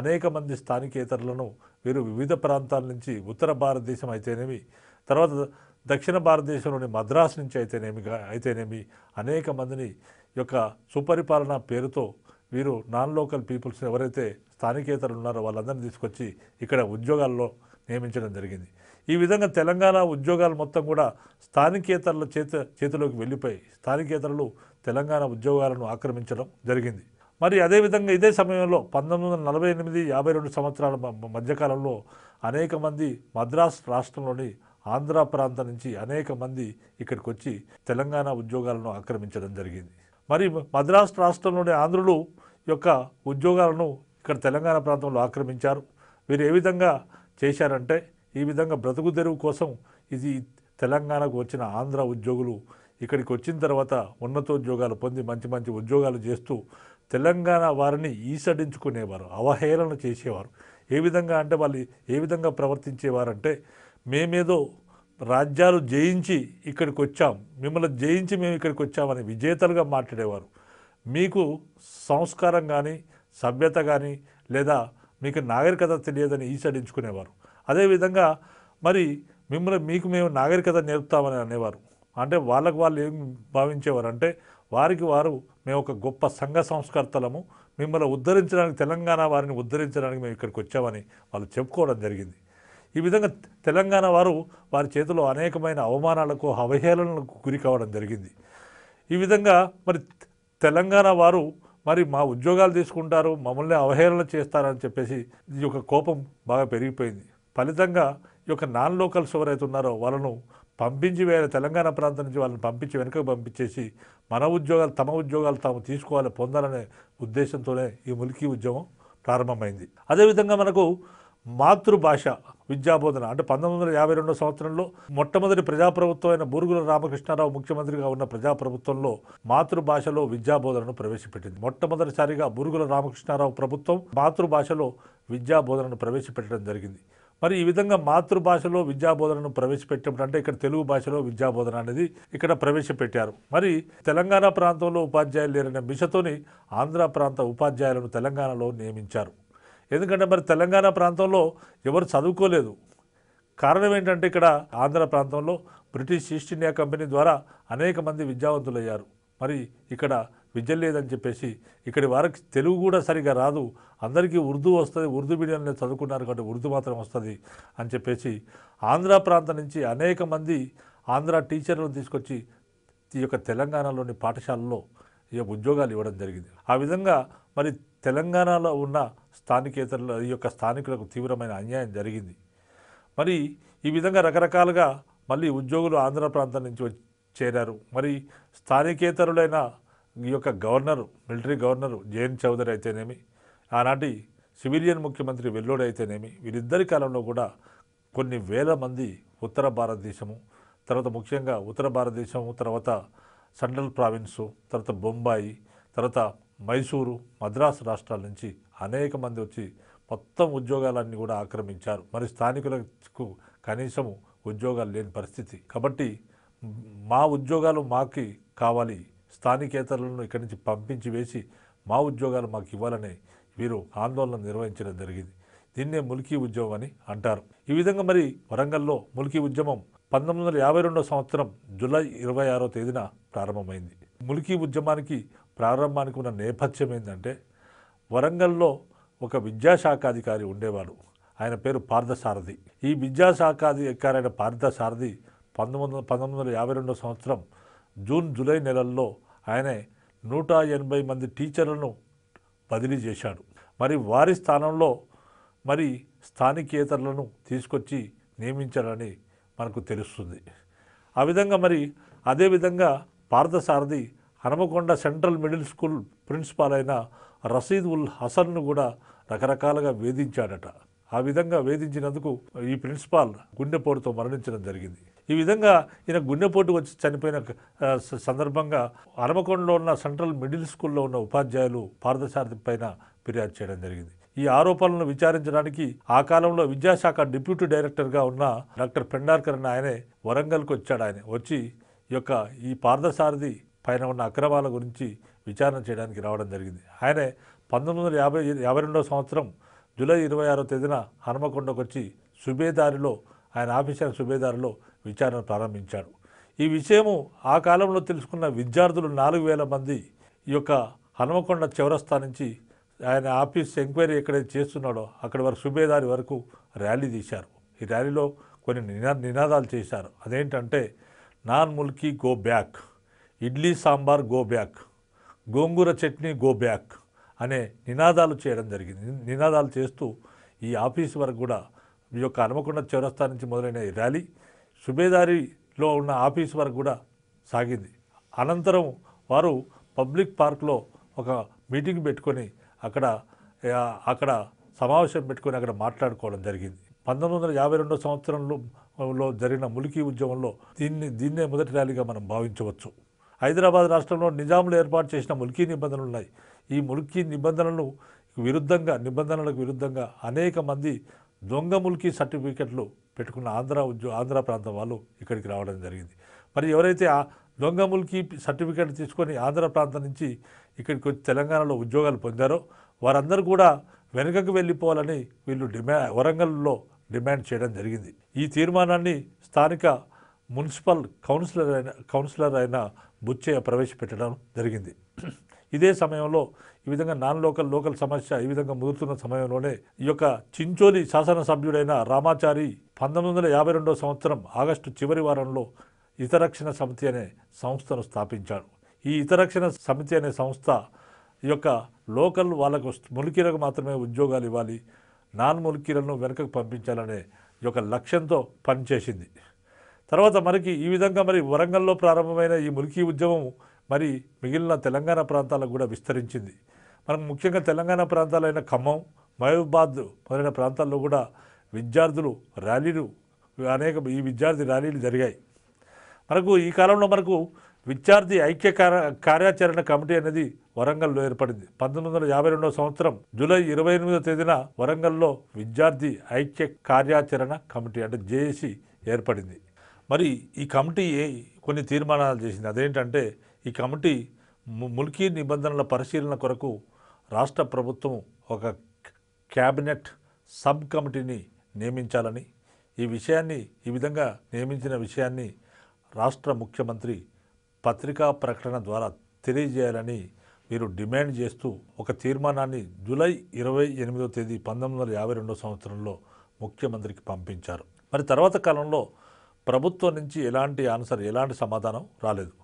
అనేక మంది స్థానికేతరులను వీరు వివిధ ప్రాంతాల నుంచి ఉత్తర భారతదేశం అయితేనేమి తర్వాత దక్షిణ భారతదేశంలోని మద్రాస్ నుంచి అయితేనేమి అయితేనేమి అనేక మందిని యొక్క సుపరిపాలన పేరుతో వీరు నాన్ లోకల్ పీపుల్స్ ఎవరైతే స్థానికేతరులు ఉన్నారో వాళ్ళందరినీ తీసుకొచ్చి ఇక్కడ ఉద్యోగాల్లో నియమించడం జరిగింది ఈ విధంగా తెలంగాణ ఉద్యోగాలు మొత్తం కూడా స్థానికేతరుల చేత చేతిలోకి వెళ్ళిపోయి స్థానికేతరులు తెలంగాణ ఉద్యోగాలను ఆక్రమించడం జరిగింది మరి అదేవిధంగా ఇదే సమయంలో పంతొమ్మిది వందల నలభై ఎనిమిది యాభై రెండు సంవత్సరాల మధ్యకాలంలో అనేక మంది మద్రాస్ రాష్ట్రంలోని ఆంధ్ర ప్రాంతం నుంచి అనేక మంది ఇక్కడికి వచ్చి తెలంగాణ ఉద్యోగాలను ఆక్రమించడం జరిగింది మరి మద్రాస్ రాష్ట్రంలోని ఆంధ్రులు యొక్క ఉద్యోగాలను ఇక్కడ తెలంగాణ ప్రాంతంలో ఆక్రమించారు వీరు ఏ విధంగా చేశారంటే ఈ విధంగా బ్రతుకు తెరువు కోసం ఇది తెలంగాణకు వచ్చిన ఆంధ్ర ఉద్యోగులు ఇక్కడికి వచ్చిన తర్వాత ఉన్నతోద్యోగాలు పొంది మంచి మంచి ఉద్యోగాలు చేస్తూ తెలంగాణ వారిని ఈసడించుకునేవారు అవహేళన చేసేవారు ఏ విధంగా అంటే వాళ్ళు ఏ విధంగా ప్రవర్తించేవారంటే మేమేదో రాజ్యాలు జయించి ఇక్కడికి వచ్చాం మిమ్మల్ని జయించి మేము ఇక్కడికి వచ్చామని విజేతలుగా మాట్లాడేవారు మీకు సంస్కారం కానీ సభ్యత కానీ లేదా మీకు నాగరికత తెలియదని ఈసడించుకునేవారు అదేవిధంగా మరి మిమ్మల్ని మీకు మేము నాగరికత నేర్పుతామని అనేవారు అంటే వాళ్ళకు వాళ్ళు ఏం భావించేవారు అంటే వారికి వారు మేము ఒక గొప్ప సంఘ సంస్కర్తలము మిమ్మల్ని ఉద్ధరించడానికి తెలంగాణ వారిని ఉద్ధరించడానికి మేము ఇక్కడికి వచ్చామని వాళ్ళు చెప్పుకోవడం జరిగింది ఈ విధంగా తెలంగాణ వారు వారి చేతిలో అనేకమైన అవమానాలకు అవహేళనలకు గురి కావడం జరిగింది ఈ విధంగా మరి తెలంగాణ వారు మరి మా ఉద్యోగాలు తీసుకుంటారు మమ్మల్ని అవహేళన చేస్తారని చెప్పేసి ఈ యొక్క కోపం బాగా పెరిగిపోయింది ఫలితంగా ఈ యొక్క నాన్ లోకల్స్ ఎవరైతే ఉన్నారో వాళ్ళను పంపించి వేరే తెలంగాణ ప్రాంతం నుంచి వాళ్ళని పంపించి వెనుకకు పంపించేసి మన ఉద్యోగాలు తమ ఉద్యోగాలు తాము తీసుకోవాలి పొందాలనే ఉద్దేశంతోనే ఈ ములికీ ఉద్యమం ప్రారంభమైంది అదేవిధంగా మనకు మాతృభాష విద్యాబోధన అంటే పంతొమ్మిది వందల యాభై రెండో సంవత్సరంలో మొట్టమొదటి అయిన బూరుగుల రామకృష్ణారావు ముఖ్యమంత్రిగా ఉన్న ప్రజాప్రభుత్వంలో మాతృభాషలో విద్యాబోధనను ప్రవేశపెట్టింది మొట్టమొదటిసారిగా బూరుగుల రామకృష్ణారావు ప్రభుత్వం మాతృభాషలో విద్యాబోధనను ప్రవేశపెట్టడం జరిగింది మరి ఈ విధంగా మాతృభాషలో విద్యాబోధనను ప్రవేశపెట్టినప్పుడు అంటే ఇక్కడ తెలుగు భాషలో విద్యాబోధన అనేది ఇక్కడ ప్రవేశపెట్టారు మరి తెలంగాణ ప్రాంతంలో ఉపాధ్యాయులు లేరనే మిషతోని ఆంధ్ర ప్రాంత ఉపాధ్యాయులను తెలంగాణలో నియమించారు ఎందుకంటే మరి తెలంగాణ ప్రాంతంలో ఎవరు చదువుకోలేదు కారణం ఏంటంటే ఇక్కడ ఆంధ్ర ప్రాంతంలో బ్రిటిష్ ఈస్ట్ ఇండియా కంపెనీ ద్వారా అనేక మంది విద్యావంతులయ్యారు మరి ఇక్కడ విద్య లేదని చెప్పేసి ఇక్కడి వారికి తెలుగు కూడా సరిగా రాదు అందరికీ ఉర్దూ వస్తుంది ఉర్దూ మీడియంలో చదువుకున్నారు కాబట్టి ఉర్దూ మాత్రం వస్తుంది అని చెప్పేసి ఆంధ్ర ప్రాంతం నుంచి అనేక మంది ఆంధ్ర టీచర్లను తీసుకొచ్చి ఈ యొక్క తెలంగాణలోని పాఠశాలలో ఈ యొక్క ఉద్యోగాలు ఇవ్వడం జరిగింది ఆ విధంగా మరి తెలంగాణలో ఉన్న స్థానికేతరుల ఈ యొక్క స్థానికులకు తీవ్రమైన అన్యాయం జరిగింది మరి ఈ విధంగా రకరకాలుగా మళ్ళీ ఉద్యోగులు ఆంధ్ర ప్రాంతం నుంచి చేరారు మరి స్థానికేతరులైన ఈ యొక్క governor military governor Jayanth Chaudhuri అయితేనేమి ఆనాటి సివిలియన్ ముఖ్యమంత్రి వెల్లోడు అయితేనేమి వీరిద్దరి కాలంలో కూడా కొన్ని వేల మంది ఉత్తర భారతదేశము తర్వాత ముఖ్యంగా ఉత్తర భారతదేశము తర్వాత సెంట్రల్ ప్రావిన్సు తర్వాత బొంబాయి తర్వాత మైసూరు మద్రాసు రాష్ట్రాల నుంచి అనేక మంది వచ్చి మొత్తం ఉద్యోగాలన్నీ కూడా ఆక్రమించారు మరి స్థానికులకు కనీసము ఉద్యోగాలు లేని పరిస్థితి కాబట్టి మా ఉద్యోగాలు మాకి కావాలి స్థానికేతరులను ఇక్కడి నుంచి పంపించి వేసి మా ఉద్యోగాలు మాకు ఇవ్వాలని వీరు ఆందోళన నిర్వహించడం జరిగింది దీన్నే ములికీ ఉద్యమం అని అంటారు ఈ విధంగా మరి వరంగల్లో ములికీ ఉద్యమం పంతొమ్మిది వందల యాభై రెండవ సంవత్సరం జూలై ఇరవై ఆరో తేదీన ప్రారంభమైంది ములికీ ఉద్యమానికి ప్రారంభానికి ఉన్న నేపథ్యం ఏంటంటే వరంగల్లో ఒక విద్యాశాఖాధికారి ఉండేవాడు ఆయన పేరు పార్థసారథి ఈ విద్యాశాఖాధికారైన పార్థసారథి పంతొమ్మిది వందల పంతొమ్మిది వందల యాభై రెండో సంవత్సరం జూన్ జూలై నెలల్లో ఆయనే నూట ఎనభై మంది టీచర్లను బదిలీ చేశాడు మరి వారి స్థానంలో మరి స్థానికేతరులను తీసుకొచ్చి నియమించాలని మనకు తెలుస్తుంది ఆ విధంగా మరి అదేవిధంగా Parthasarathi Hanumakonda central middle school principal అయిన రసీద్ ఉల్ హసన్ను కూడా రకరకాలుగా వేధించాడట ఆ విధంగా వేధించినందుకు ఈ ప్రిన్సిపాల్ గుండెపోటుతో మరణించడం జరిగింది ఈ విధంగా ఈయన గుండెపోటు వచ్చి చనిపోయిన సందర్భంగా అరమకొండలో ఉన్న సెంట్రల్ మిడిల్ స్కూల్లో ఉన్న ఉపాధ్యాయులు పారదశారథి పైన ఫిర్యాదు చేయడం జరిగింది ఈ ఆరోపణలను విచారించడానికి ఆ కాలంలో విద్యాశాఖ డిప్యూటీ డైరెక్టర్గా ఉన్న డాక్టర్ పెండార్కర్ అని ఆయనే వరంగల్కు వచ్చాడు ఆయన వచ్చి యొక్క ఈ పార్థసారథి పైన ఉన్న అక్రమాల గురించి విచారణ చేయడానికి రావడం జరిగింది ఆయనే పంతొమ్మిది వందల యాభై యాభై రెండవ సంవత్సరం జూలై ఇరవై ఆరో తేదీన హనుమకొండకు వచ్చి సుబేదారిలో ఆయన ఆఫీసర్ సుబేదారిలో విచారణ ప్రారంభించాడు ఈ విషయము ఆ కాలంలో తెలుసుకున్న విద్యార్థులు నాలుగు వేల మంది ఈ యొక్క హనుమకొండ చివరస్థా నుంచి ఆయన ఆఫీస్ ఎంక్వైరీ ఎక్కడైతే చేస్తున్నాడో అక్కడి వరకు సుబేదారి వరకు ర్యాలీ తీశారు ఈ ర్యాలీలో కొన్ని నినా నినాదాలు చేశారు అదేంటంటే non Mulki go back idli sambar go back gongura chutney go back అనే నినాదాలు చేయడం జరిగింది నినాదాలు చేస్తూ ఈ ఆఫీస్ వరకు కూడా ఈ యొక్క హనుమకొండ చివరస్థా నుంచి మొదలైన ఈ ర్యాలీ సుబేదారిలో ఉన్న ఆఫీస్ వరకు కూడా సాగింది అనంతరం వారు పబ్లిక్ పార్క్లో ఒక మీటింగ్ పెట్టుకొని అక్కడ అక్కడ సమావేశం పెట్టుకొని అక్కడ మాట్లాడుకోవడం జరిగింది పంతొమ్మిది వందల యాభై రెండో సంవత్సరంలో జరిగిన ములికి ఉద్యమంలో దీన్ని దీన్నే మొదటి ర్యాలీగా మనం భావించవచ్చు హైదరాబాద్ రాష్ట్రంలో నిజాములు ఏర్పాటు చేసిన ములికీ నిబంధనలు ఉన్నాయి ఈ ములికీ నిబంధనలు విరుద్ధంగా నిబంధనలకు విరుద్ధంగా అనేక మంది దొంగ ములికీ సర్టిఫికెట్లు పెట్టుకున్న ఆంధ్ర ఉద్యో ఆంధ్ర ప్రాంతం వాళ్ళు ఇక్కడికి రావడం జరిగింది మరి ఎవరైతే ఆ దొంగముల్కి సర్టిఫికేట్ తీసుకొని ఆంధ్ర ప్రాంతం నుంచి ఇక్కడికి వచ్చి తెలంగాణలో ఉద్యోగాలు పొందారో వారందరూ కూడా వెనుకకు వెళ్ళిపోవాలని వీళ్ళు డిమా వరంగల్లో డిమాండ్ చేయడం జరిగింది ఈ తీర్మానాన్ని స్థానిక మున్సిపల్ కౌన్సిలర్ అయిన కౌన్సిలర్ అయిన బుచ్చయ్య ప్రవేశపెట్టడం జరిగింది ఇదే సమయంలో ఈ విధంగా నాన్ లోకల్ లోకల్ సమస్య ఈ విధంగా ముదురుతున్న సమయంలోనే ఈ యొక్క చించోలి శాసనసభ్యుడైన రామాచారి పంతొమ్మిది వందల యాభై రెండవ సంవత్సరం ఆగస్టు చివరి వారంలో ఇతరక్షణ సమితి అనే సంస్థను స్థాపించాడు ఈ ఇతరక్షణ సమితి అనే సంస్థ ఈ యొక్క లోకల్ వాళ్ళకు ములికీలకు మాత్రమే ఉద్యోగాలు ఇవ్వాలి నాన్ ములికీలను వెనుకకు పంపించాలనే ఈ యొక్క లక్ష్యంతో పనిచేసింది తర్వాత మనకి ఈ విధంగా మరి వరంగల్లో ప్రారంభమైన ఈ ములికీ ఉద్యమం మరి మిగిలిన తెలంగాణ ప్రాంతాలకు కూడా విస్తరించింది మనం ముఖ్యంగా తెలంగాణ ప్రాంతాలైన ఖమ్మం మహబూబాద్ మొదలైన ప్రాంతాల్లో కూడా విద్యార్థులు ర్యాలీలు అనేక ఈ విద్యార్థి ర్యాలీలు జరిగాయి మనకు ఈ కాలంలో మనకు విద్యార్థి ఐక్య కార్యాచరణ కమిటీ అనేది వరంగల్లో ఏర్పడింది పంతొమ్మిది వందల యాభై రెండవ సంవత్సరం జూలై ఇరవై ఎనిమిదో తేదీన వరంగల్లో విద్యార్థి ఐక్య కార్యాచరణ కమిటీ అంటే జేఏసీ ఏర్పడింది మరి ఈ కమిటీ కొన్ని తీర్మానాలు చేసింది అదేంటంటే ఈ కమిటీ ముల్కీ నిబంధనల పరిశీలన కొరకు రాష్ట్ర ప్రభుత్వం ఒక క్యాబినెట్ సబ్ కమిటీని నియమించాలని ఈ విషయాన్ని ఈ విధంగా నియమించిన విషయాన్ని రాష్ట్ర ముఖ్యమంత్రి పత్రికా ప్రకటన ద్వారా తెలియజేయాలని వీరు డిమాండ్ చేస్తూ ఒక తీర్మానాన్ని జూలై ఇరవై ఎనిమిదో తేదీ పంతొమ్మిది వందల యాభై రెండో సంవత్సరంలో ముఖ్యమంత్రికి పంపించారు మరి తర్వాత కాలంలో ప్రభుత్వం నుంచి ఎలాంటి ఆన్సర్ ఎలాంటి సమాధానం రాలేదు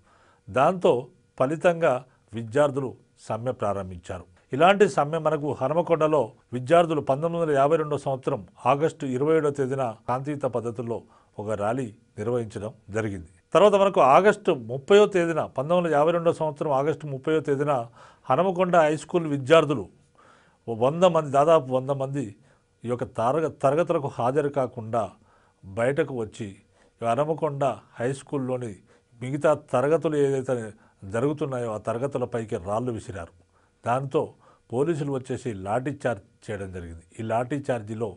దాంతో ఫలితంగా విద్యార్థులు సమ్మె ప్రారంభించారు ఇలాంటి సమ్మె మనకు హనుమకొండలో విద్యార్థులు పంతొమ్మిది వందల యాభై రెండో సంవత్సరం ఆగస్టు ఇరవై ఏడో తేదీన కాంతియుత పద్ధతుల్లో ఒక ర్యాలీ నిర్వహించడం జరిగింది తర్వాత మనకు ఆగస్టు ముప్పయో తేదీన పంతొమ్మిది వందల యాభై రెండో సంవత్సరం ఆగస్టు ముప్పయో తేదీన హనుమకొండ హై స్కూల్ విద్యార్థులు వంద మంది దాదాపు వంద మంది ఈ యొక్క తరగ తరగతులకు హాజరు కాకుండా బయటకు వచ్చి హనుమకొండ హై స్కూల్లోని మిగతా తరగతులు ఏదైతే జరుగుతున్నాయో ఆ తరగతులపైకి రాళ్ళు విసిరారు దాంతో పోలీసులు వచ్చేసి లాఠీ చార్జ్ చేయడం జరిగింది ఈ లాఠీ చార్జీలో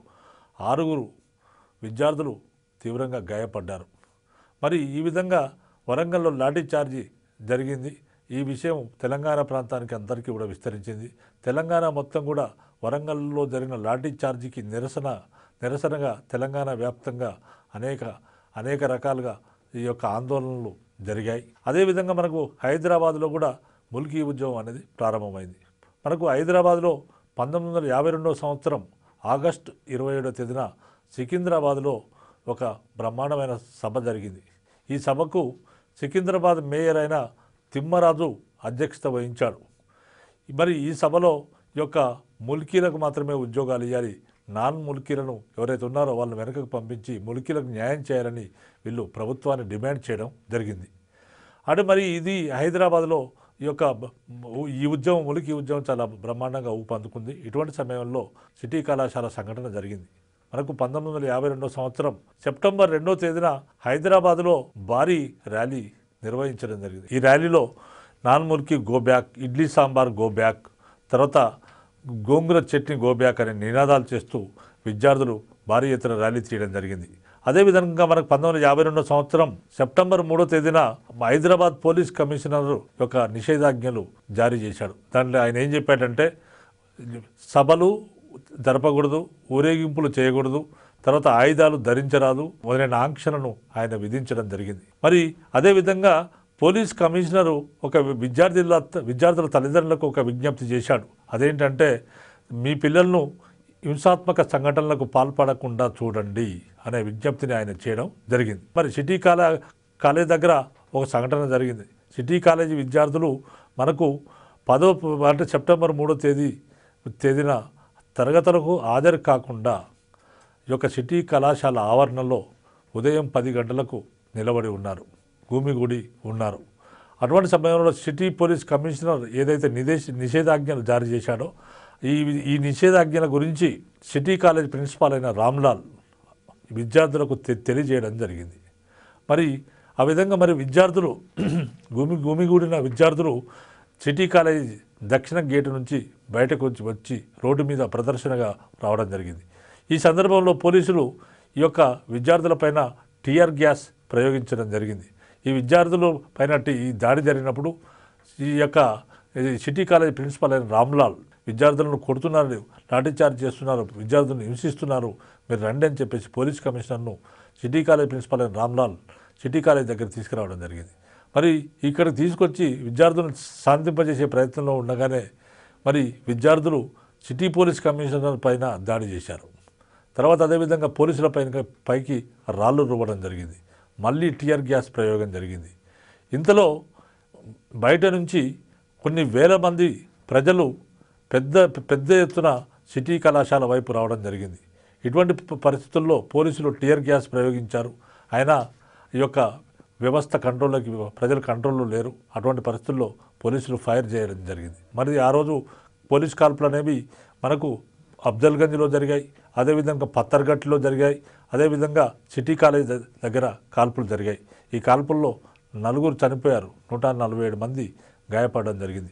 ఆరుగురు విద్యార్థులు తీవ్రంగా గాయపడ్డారు మరి ఈ విధంగా వరంగల్లో లాఠీ చార్జీ జరిగింది ఈ విషయం తెలంగాణ ప్రాంతానికి అందరికీ కూడా విస్తరించింది తెలంగాణ మొత్తం కూడా వరంగల్లో జరిగిన లాఠీ చార్జీకి నిరసన నిరసనగా తెలంగాణ వ్యాప్తంగా అనేక అనేక రకాలుగా ఈ యొక్క ఆందోళనలు జరిగాయి అదేవిధంగా మనకు హైదరాబాద్లో కూడా ముల్కీ ఉద్యమం అనేది ప్రారంభమైంది మనకు హైదరాబాద్లో పంతొమ్మిది వందల యాభై రెండవ సంవత్సరం ఆగస్టు ఇరవై ఏడవ తేదీన సికింద్రాబాద్లో ఒక బ్రహ్మాండమైన సభ జరిగింది ఈ సభకు సికింద్రాబాద్ మేయర్ అయిన తిమ్మరాజు అధ్యక్షత వహించాడు మరి ఈ సభలో యొక్క ముల్కీలకు మాత్రమే ఉద్యోగాలు ఇవ్వాలి నాన్ ములికీలను ఎవరైతే ఉన్నారో వాళ్ళని వెనకకు పంపించి ములికీలకు న్యాయం చేయాలని వీళ్ళు ప్రభుత్వాన్ని డిమాండ్ చేయడం జరిగింది అంటే మరి ఇది హైదరాబాద్లో ఈ యొక్క ఈ ఉద్యమం ములికి ఉద్యమం చాలా బ్రహ్మాండంగా ఊపందుకుంది ఇటువంటి సమయంలో సిటీ కళాశాల సంఘటన జరిగింది మనకు పంతొమ్మిది వందల యాభై రెండో సంవత్సరం సెప్టెంబర్ రెండో తేదీన హైదరాబాద్లో భారీ ర్యాలీ నిర్వహించడం జరిగింది ఈ ర్యాలీలో non Mulki go back idli sambar go back తర్వాత గోంగుర చట్నీ గోబ్యాక్ అనే నినాదాలు చేస్తూ విద్యార్థులు భారీ ఎత్తున ర్యాలీ చేయడం జరిగింది అదేవిధంగా మనకు పంతొమ్మిది వందల యాభై రెండో సంవత్సరం సెప్టెంబర్ మూడో తేదీన హైదరాబాద్ పోలీస్ కమిషనర్ యొక్క నిషేధాజ్ఞలు జారీ చేశాడు దాంట్లో ఆయన ఏం చెప్పాడంటే సభలు జరపకూడదు ఊరేగింపులు చేయకూడదు తర్వాత ఆయుధాలు ధరించరాదు మొదలైన ఆంక్షలను ఆయన విధించడం జరిగింది మరి అదేవిధంగా పోలీస్ కమిషనరు ఒక విద్యార్థుల విద్యార్థుల తల్లిదండ్రులకు ఒక విజ్ఞప్తి చేశాడు అదేంటంటే మీ పిల్లలను హింసాత్మక సంఘటనలకు పాల్పడకుండా చూడండి అనే విజ్ఞప్తిని ఆయన చేయడం జరిగింది మరి సిటీ కాలే కాలేజ్ దగ్గర ఒక సంఘటన జరిగింది సిటీ కాలేజీ విద్యార్థులు మనకు పదో అంటే సెప్టెంబర్ మూడో తేదీ తేదీన తరగతులకు హాజరు కాకుండా ఈ యొక్క సిటీ కళాశాల ఆవరణలో ఉదయం పది గంటలకు నిలబడి ఉన్నారు భూమిగుడి ఉన్నారు అటువంటి సమయంలో సిటీ పోలీస్ కమిషనర్ ఏదైతే నిదేశ నిషేధాజ్ఞలు జారీ చేశాడో ఈ ఈ నిషేధాజ్ఞల గురించి సిటీ కాలేజ్ ప్రిన్సిపాల్ అయిన రామ్లాల్ విద్యార్థులకు తెలియజేయడం జరిగింది మరి ఆ విధంగా మరి విద్యార్థులు భూమి [CLEARS THROAT] భూమిగూడిన విద్యార్థులు సిటీ కాలేజ్ దక్షిణ గేటు నుంచి బయటకు వచ్చి వచ్చి రోడ్డు మీద ప్రదర్శనగా రావడం జరిగింది ఈ సందర్భంలో పోలీసులు ఈ యొక్క విద్యార్థులపైన టీఆర్ గ్యాస్ ప్రయోగించడం జరిగింది ఈ విద్యార్థులు పైన ఈ దాడి జరిగినప్పుడు ఈ యొక్క సిటీ కాలేజ్ ప్రిన్సిపాల్ అయిన రామ్లాల్ విద్యార్థులను కొడుతున్నారు లాఠీచార్జ్ చేస్తున్నారు విద్యార్థులను హింసిస్తున్నారు మీరు రండి అని చెప్పేసి పోలీస్ కమిషనర్ను సిటీ కాలేజ్ ప్రిన్సిపాల్ అయిన రామ్లాల్ సిటీ కాలేజ్ దగ్గర తీసుకురావడం జరిగింది మరి ఇక్కడ తీసుకొచ్చి విద్యార్థులను శాంతింపజేసే ప్రయత్నంలో ఉండగానే మరి విద్యార్థులు సిటీ పోలీస్ కమిషనర్ పైన దాడి చేశారు తర్వాత అదేవిధంగా పోలీసుల పైన పైకి రాళ్ళు రువ్వడం జరిగింది మళ్ళీ టీఆర్ గ్యాస్ ప్రయోగం జరిగింది ఇంతలో బయట నుంచి కొన్ని వేల మంది ప్రజలు పెద్ద పెద్ద ఎత్తున సిటీ కళాశాల వైపు రావడం జరిగింది ఇటువంటి పరిస్థితుల్లో పోలీసులు టియర్ గ్యాస్ ప్రయోగించారు అయినా ఈ యొక్క వ్యవస్థ కంట్రోల్లోకి ప్రజల కంట్రోల్లో లేరు అటువంటి పరిస్థితుల్లో పోలీసులు ఫైర్ చేయడం జరిగింది మరి ఆ రోజు పోలీస్ కాల్పులు అనేవి మనకు అఫ్జల్గంజ్లో జరిగాయి అదేవిధంగా పత్తర్ఘట్లో జరిగాయి అదేవిధంగా సిటీ కాలేజ్ దగ్గర కాల్పులు జరిగాయి ఈ కాల్పుల్లో నలుగురు చనిపోయారు నూట నలభై ఏడు మంది గాయపడడం జరిగింది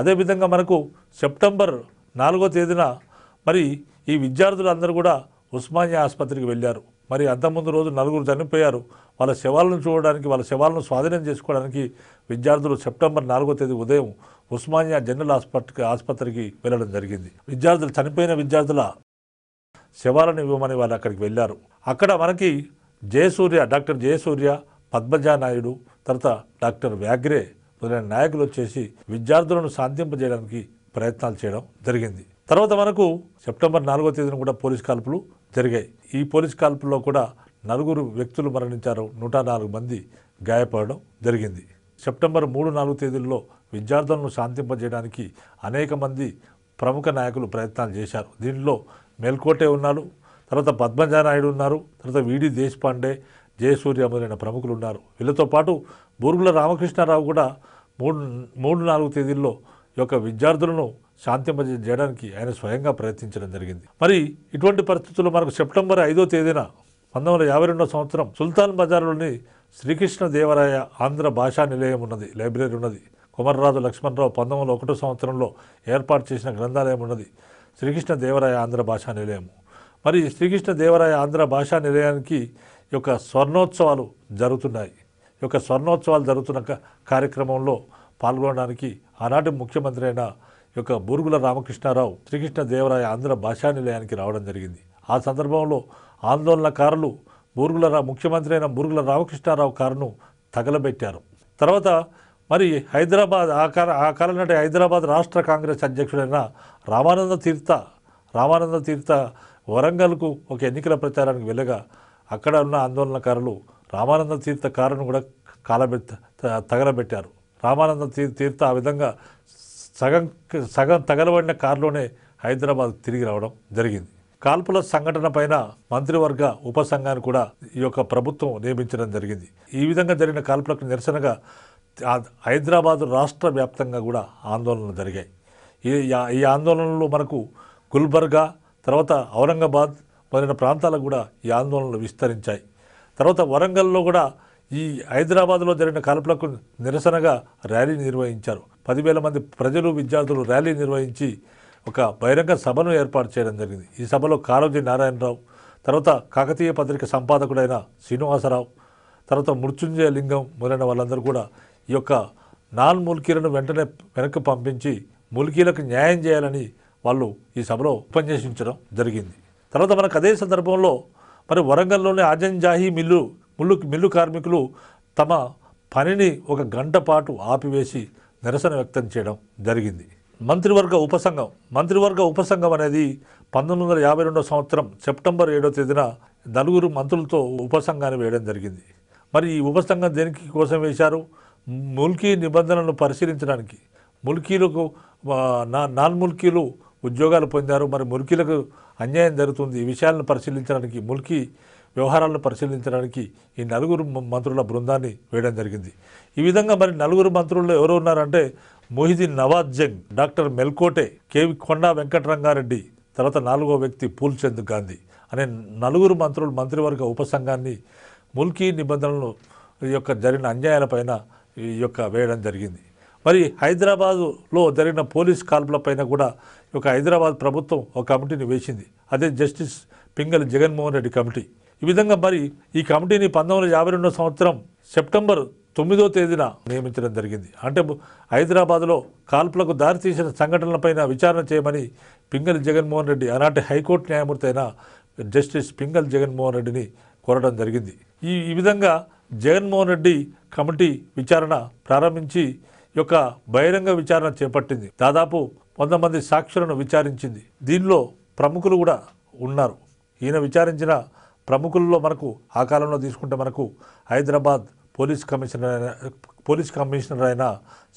అదేవిధంగా మనకు సెప్టెంబర్ నాలుగో తేదీన మరి ఈ విద్యార్థులందరూ కూడా ఉస్మానియా ఆసుపత్రికి వెళ్ళారు మరి అంతకుముందు రోజు నలుగురు చనిపోయారు వాళ్ళ శవాలను చూడడానికి వాళ్ళ శవాలను స్వాధీనం చేసుకోవడానికి విద్యార్థులు సెప్టెంబర్ నాలుగో తేదీ ఉదయం ఉస్మానియా జనరల్ హాస్పిటల్ ఆసుపత్రికి వెళ్ళడం జరిగింది విద్యార్థులు చనిపోయిన విద్యార్థుల శవాలను ఇవ్వమని వాళ్ళు అక్కడికి వెళ్ళారు అక్కడ మనకి జయసూర్య డాక్టర్ జయసూర్య పద్మజానాయుడు తర్వాత డాక్టర్ వ్యాగ్రే మొదలైన నాయకులు వచ్చేసి విద్యార్థులను శాంతింపజేయడానికి ప్రయత్నాలు చేయడం జరిగింది తర్వాత మనకు సెప్టెంబర్ నాలుగో తేదీన కూడా పోలీస్ కాల్పులు జరిగాయి ఈ పోలీస్ కాల్పుల్లో కూడా నలుగురు వ్యక్తులు మరణించారు నూట నాలుగు మంది గాయపడడం జరిగింది సెప్టెంబర్ మూడు నాలుగు తేదీల్లో విద్యార్థులను శాంతింపజేయడానికి అనేక మంది ప్రముఖ నాయకులు ప్రయత్నాలు చేశారు దీనిలో మేల్కోటే ఉన్నారు తర్వాత పద్మజానాయుడు ఉన్నారు తర్వాత వీడి దేశపాండే జయసూర్య మొదలైన ప్రముఖులు ఉన్నారు వీళ్ళతో పాటు బూరుగుల రామకృష్ణారావు కూడా మూడు మూడు నాలుగు తేదీల్లో ఈ యొక్క విద్యార్థులను శాంతింపజ చేయడానికి ఆయన స్వయంగా ప్రయత్నించడం జరిగింది మరి ఇటువంటి పరిస్థితుల్లో మనకు సెప్టెంబర్ ఐదో తేదీన పంతొమ్మిది యాభై రెండో సంవత్సరం సుల్తాన్ బజార్లోని శ్రీకృష్ణ దేవరాయ ఆంధ్ర భాషా నిలయం ఉన్నది లైబ్రరీ ఉన్నది కుమర్రాజు లక్ష్మణరావు పంతొమ్మిది ఒకటో సంవత్సరంలో ఏర్పాటు చేసిన గ్రంథాలయం ఉన్నది శ్రీకృష్ణ దేవరాయ ఆంధ్ర భాషా నిలయము మరి శ్రీకృష్ణ దేవరాయ ఆంధ్ర భాషా నిలయానికి యొక్క స్వర్ణోత్సవాలు జరుగుతున్నాయి యొక్క స్వర్ణోత్సవాలు జరుగుతున్న కార్యక్రమంలో పాల్గొనడానికి ఆనాటి ముఖ్యమంత్రి అయిన యొక్క బూరుగుల రామకృష్ణారావు శ్రీకృష్ణ దేవరాయ ఆంధ్ర భాషా నిలయానికి రావడం జరిగింది ఆ సందర్భంలో ఆందోళనకారులు బూరుగుల ముఖ్యమంత్రి అయిన బూరుగుల రామకృష్ణారావు కారును తగలబెట్టారు తర్వాత మరి హైదరాబాద్ ఆ కాల ఆ కాలం నాటి హైదరాబాద్ రాష్ట్ర కాంగ్రెస్ అధ్యక్షుడైన రామానంద తీర్థ రామానంద తీర్థ వరంగల్కు ఒక ఎన్నికల ప్రచారానికి వెళ్ళగా అక్కడ ఉన్న ఆందోళనకారులు రామానంద తీర్థ కారును కూడా కాలబెట్ తగలబెట్టారు రామానంద తీర్థ ఆ విధంగా సగం సగం తగలబడిన కారులోనే హైదరాబాద్ తిరిగి రావడం జరిగింది కాల్పుల సంఘటన పైన మంత్రివర్గ ఉపసంఘాన్ని కూడా ఈ యొక్క ప్రభుత్వం నియమించడం జరిగింది ఈ విధంగా జరిగిన కాల్పులకు నిరసనగా హైదరాబాదు రాష్ట్ర వ్యాప్తంగా కూడా ఆందోళనలు జరిగాయి ఈ ఈ ఆందోళనలో మనకు గుల్బర్గా తర్వాత ఔరంగాబాద్ మొదలైన ప్రాంతాలకు కూడా ఈ ఆందోళనలు విస్తరించాయి తర్వాత వరంగల్లో కూడా ఈ హైదరాబాద్లో జరిగిన కాల్పులకు నిరసనగా ర్యాలీ నిర్వహించారు పదివేల మంది ప్రజలు విద్యార్థులు ర్యాలీ నిర్వహించి ఒక బహిరంగ సభను ఏర్పాటు చేయడం జరిగింది ఈ సభలో కాలోజీ నారాయణరావు తర్వాత కాకతీయ పత్రిక సంపాదకుడైన శ్రీనివాసరావు తర్వాత మృత్యుంజయ లింగం మొదలైన వాళ్ళందరూ కూడా ఈ యొక్క నాన్ మూల్కీలను వెంటనే వెనక్కి పంపించి మూల్కీలకు న్యాయం చేయాలని వాళ్ళు ఈ సభలో ఉపన్యసించడం జరిగింది తర్వాత మనకు అదే సందర్భంలో మరి వరంగల్లోని జాహీ మిల్లు ముళ్ళు మిల్లు కార్మికులు తమ పనిని ఒక గంట పాటు ఆపివేసి నిరసన వ్యక్తం చేయడం జరిగింది మంత్రివర్గ ఉపసంఘం మంత్రివర్గ ఉపసంఘం అనేది పంతొమ్మిది వందల యాభై రెండవ సంవత్సరం సెప్టెంబర్ ఏడో తేదీన నలుగురు మంత్రులతో ఉపసంఘాన్ని వేయడం జరిగింది మరి ఈ ఉపసంఘం దేనికి కోసం వేశారు ముల్కీ నిబంధనలను పరిశీలించడానికి ముల్కీలకు నాన్ ముల్కీలు ఉద్యోగాలు పొందారు మరి ముల్కీలకు అన్యాయం జరుగుతుంది ఈ విషయాలను పరిశీలించడానికి ముల్కీ వ్యవహారాలను పరిశీలించడానికి ఈ నలుగురు మంత్రుల బృందాన్ని వేయడం జరిగింది ఈ విధంగా మరి నలుగురు మంత్రుల్లో ఎవరు ఉన్నారంటే మొహిదీన్ నవాజ్ జంగ్ డాక్టర్ మెల్కోటే కేవి కొండా వెంకటరంగారెడ్డి తర్వాత నాలుగో వ్యక్తి పూల్చంద్ గాంధీ అనే నలుగురు మంత్రులు మంత్రివర్గ ఉపసంఘాన్ని ముల్కీ నిబంధనలు యొక్క జరిగిన అన్యాయాలపైన ఈ యొక్క వేయడం జరిగింది మరి హైదరాబాదులో జరిగిన పోలీస్ కాల్పులపైన కూడా ఒక హైదరాబాద్ ప్రభుత్వం ఒక కమిటీని వేసింది అదే జస్టిస్ పింగల్ జగన్మోహన్ రెడ్డి కమిటీ ఈ విధంగా మరి ఈ కమిటీని పంతొమ్మిది యాభై సంవత్సరం సెప్టెంబర్ తొమ్మిదో తేదీన నియమించడం జరిగింది అంటే హైదరాబాద్లో కాల్పులకు దారితీసిన సంఘటనలపైన విచారణ చేయమని పింగల్ జగన్మోహన్ రెడ్డి ఆనాటి హైకోర్టు న్యాయమూర్తి అయిన జస్టిస్ పింగల్ జగన్మోహన్ రెడ్డిని కోరడం జరిగింది ఈ విధంగా జగన్మోహన్ రెడ్డి కమిటీ విచారణ ప్రారంభించి యొక్క బహిరంగ విచారణ చేపట్టింది దాదాపు వంద మంది సాక్షులను విచారించింది దీనిలో ప్రముఖులు కూడా ఉన్నారు ఈయన విచారించిన ప్రముఖుల్లో మనకు ఆ కాలంలో తీసుకుంటే మనకు Hyderabad police commissioner police commissioner అయిన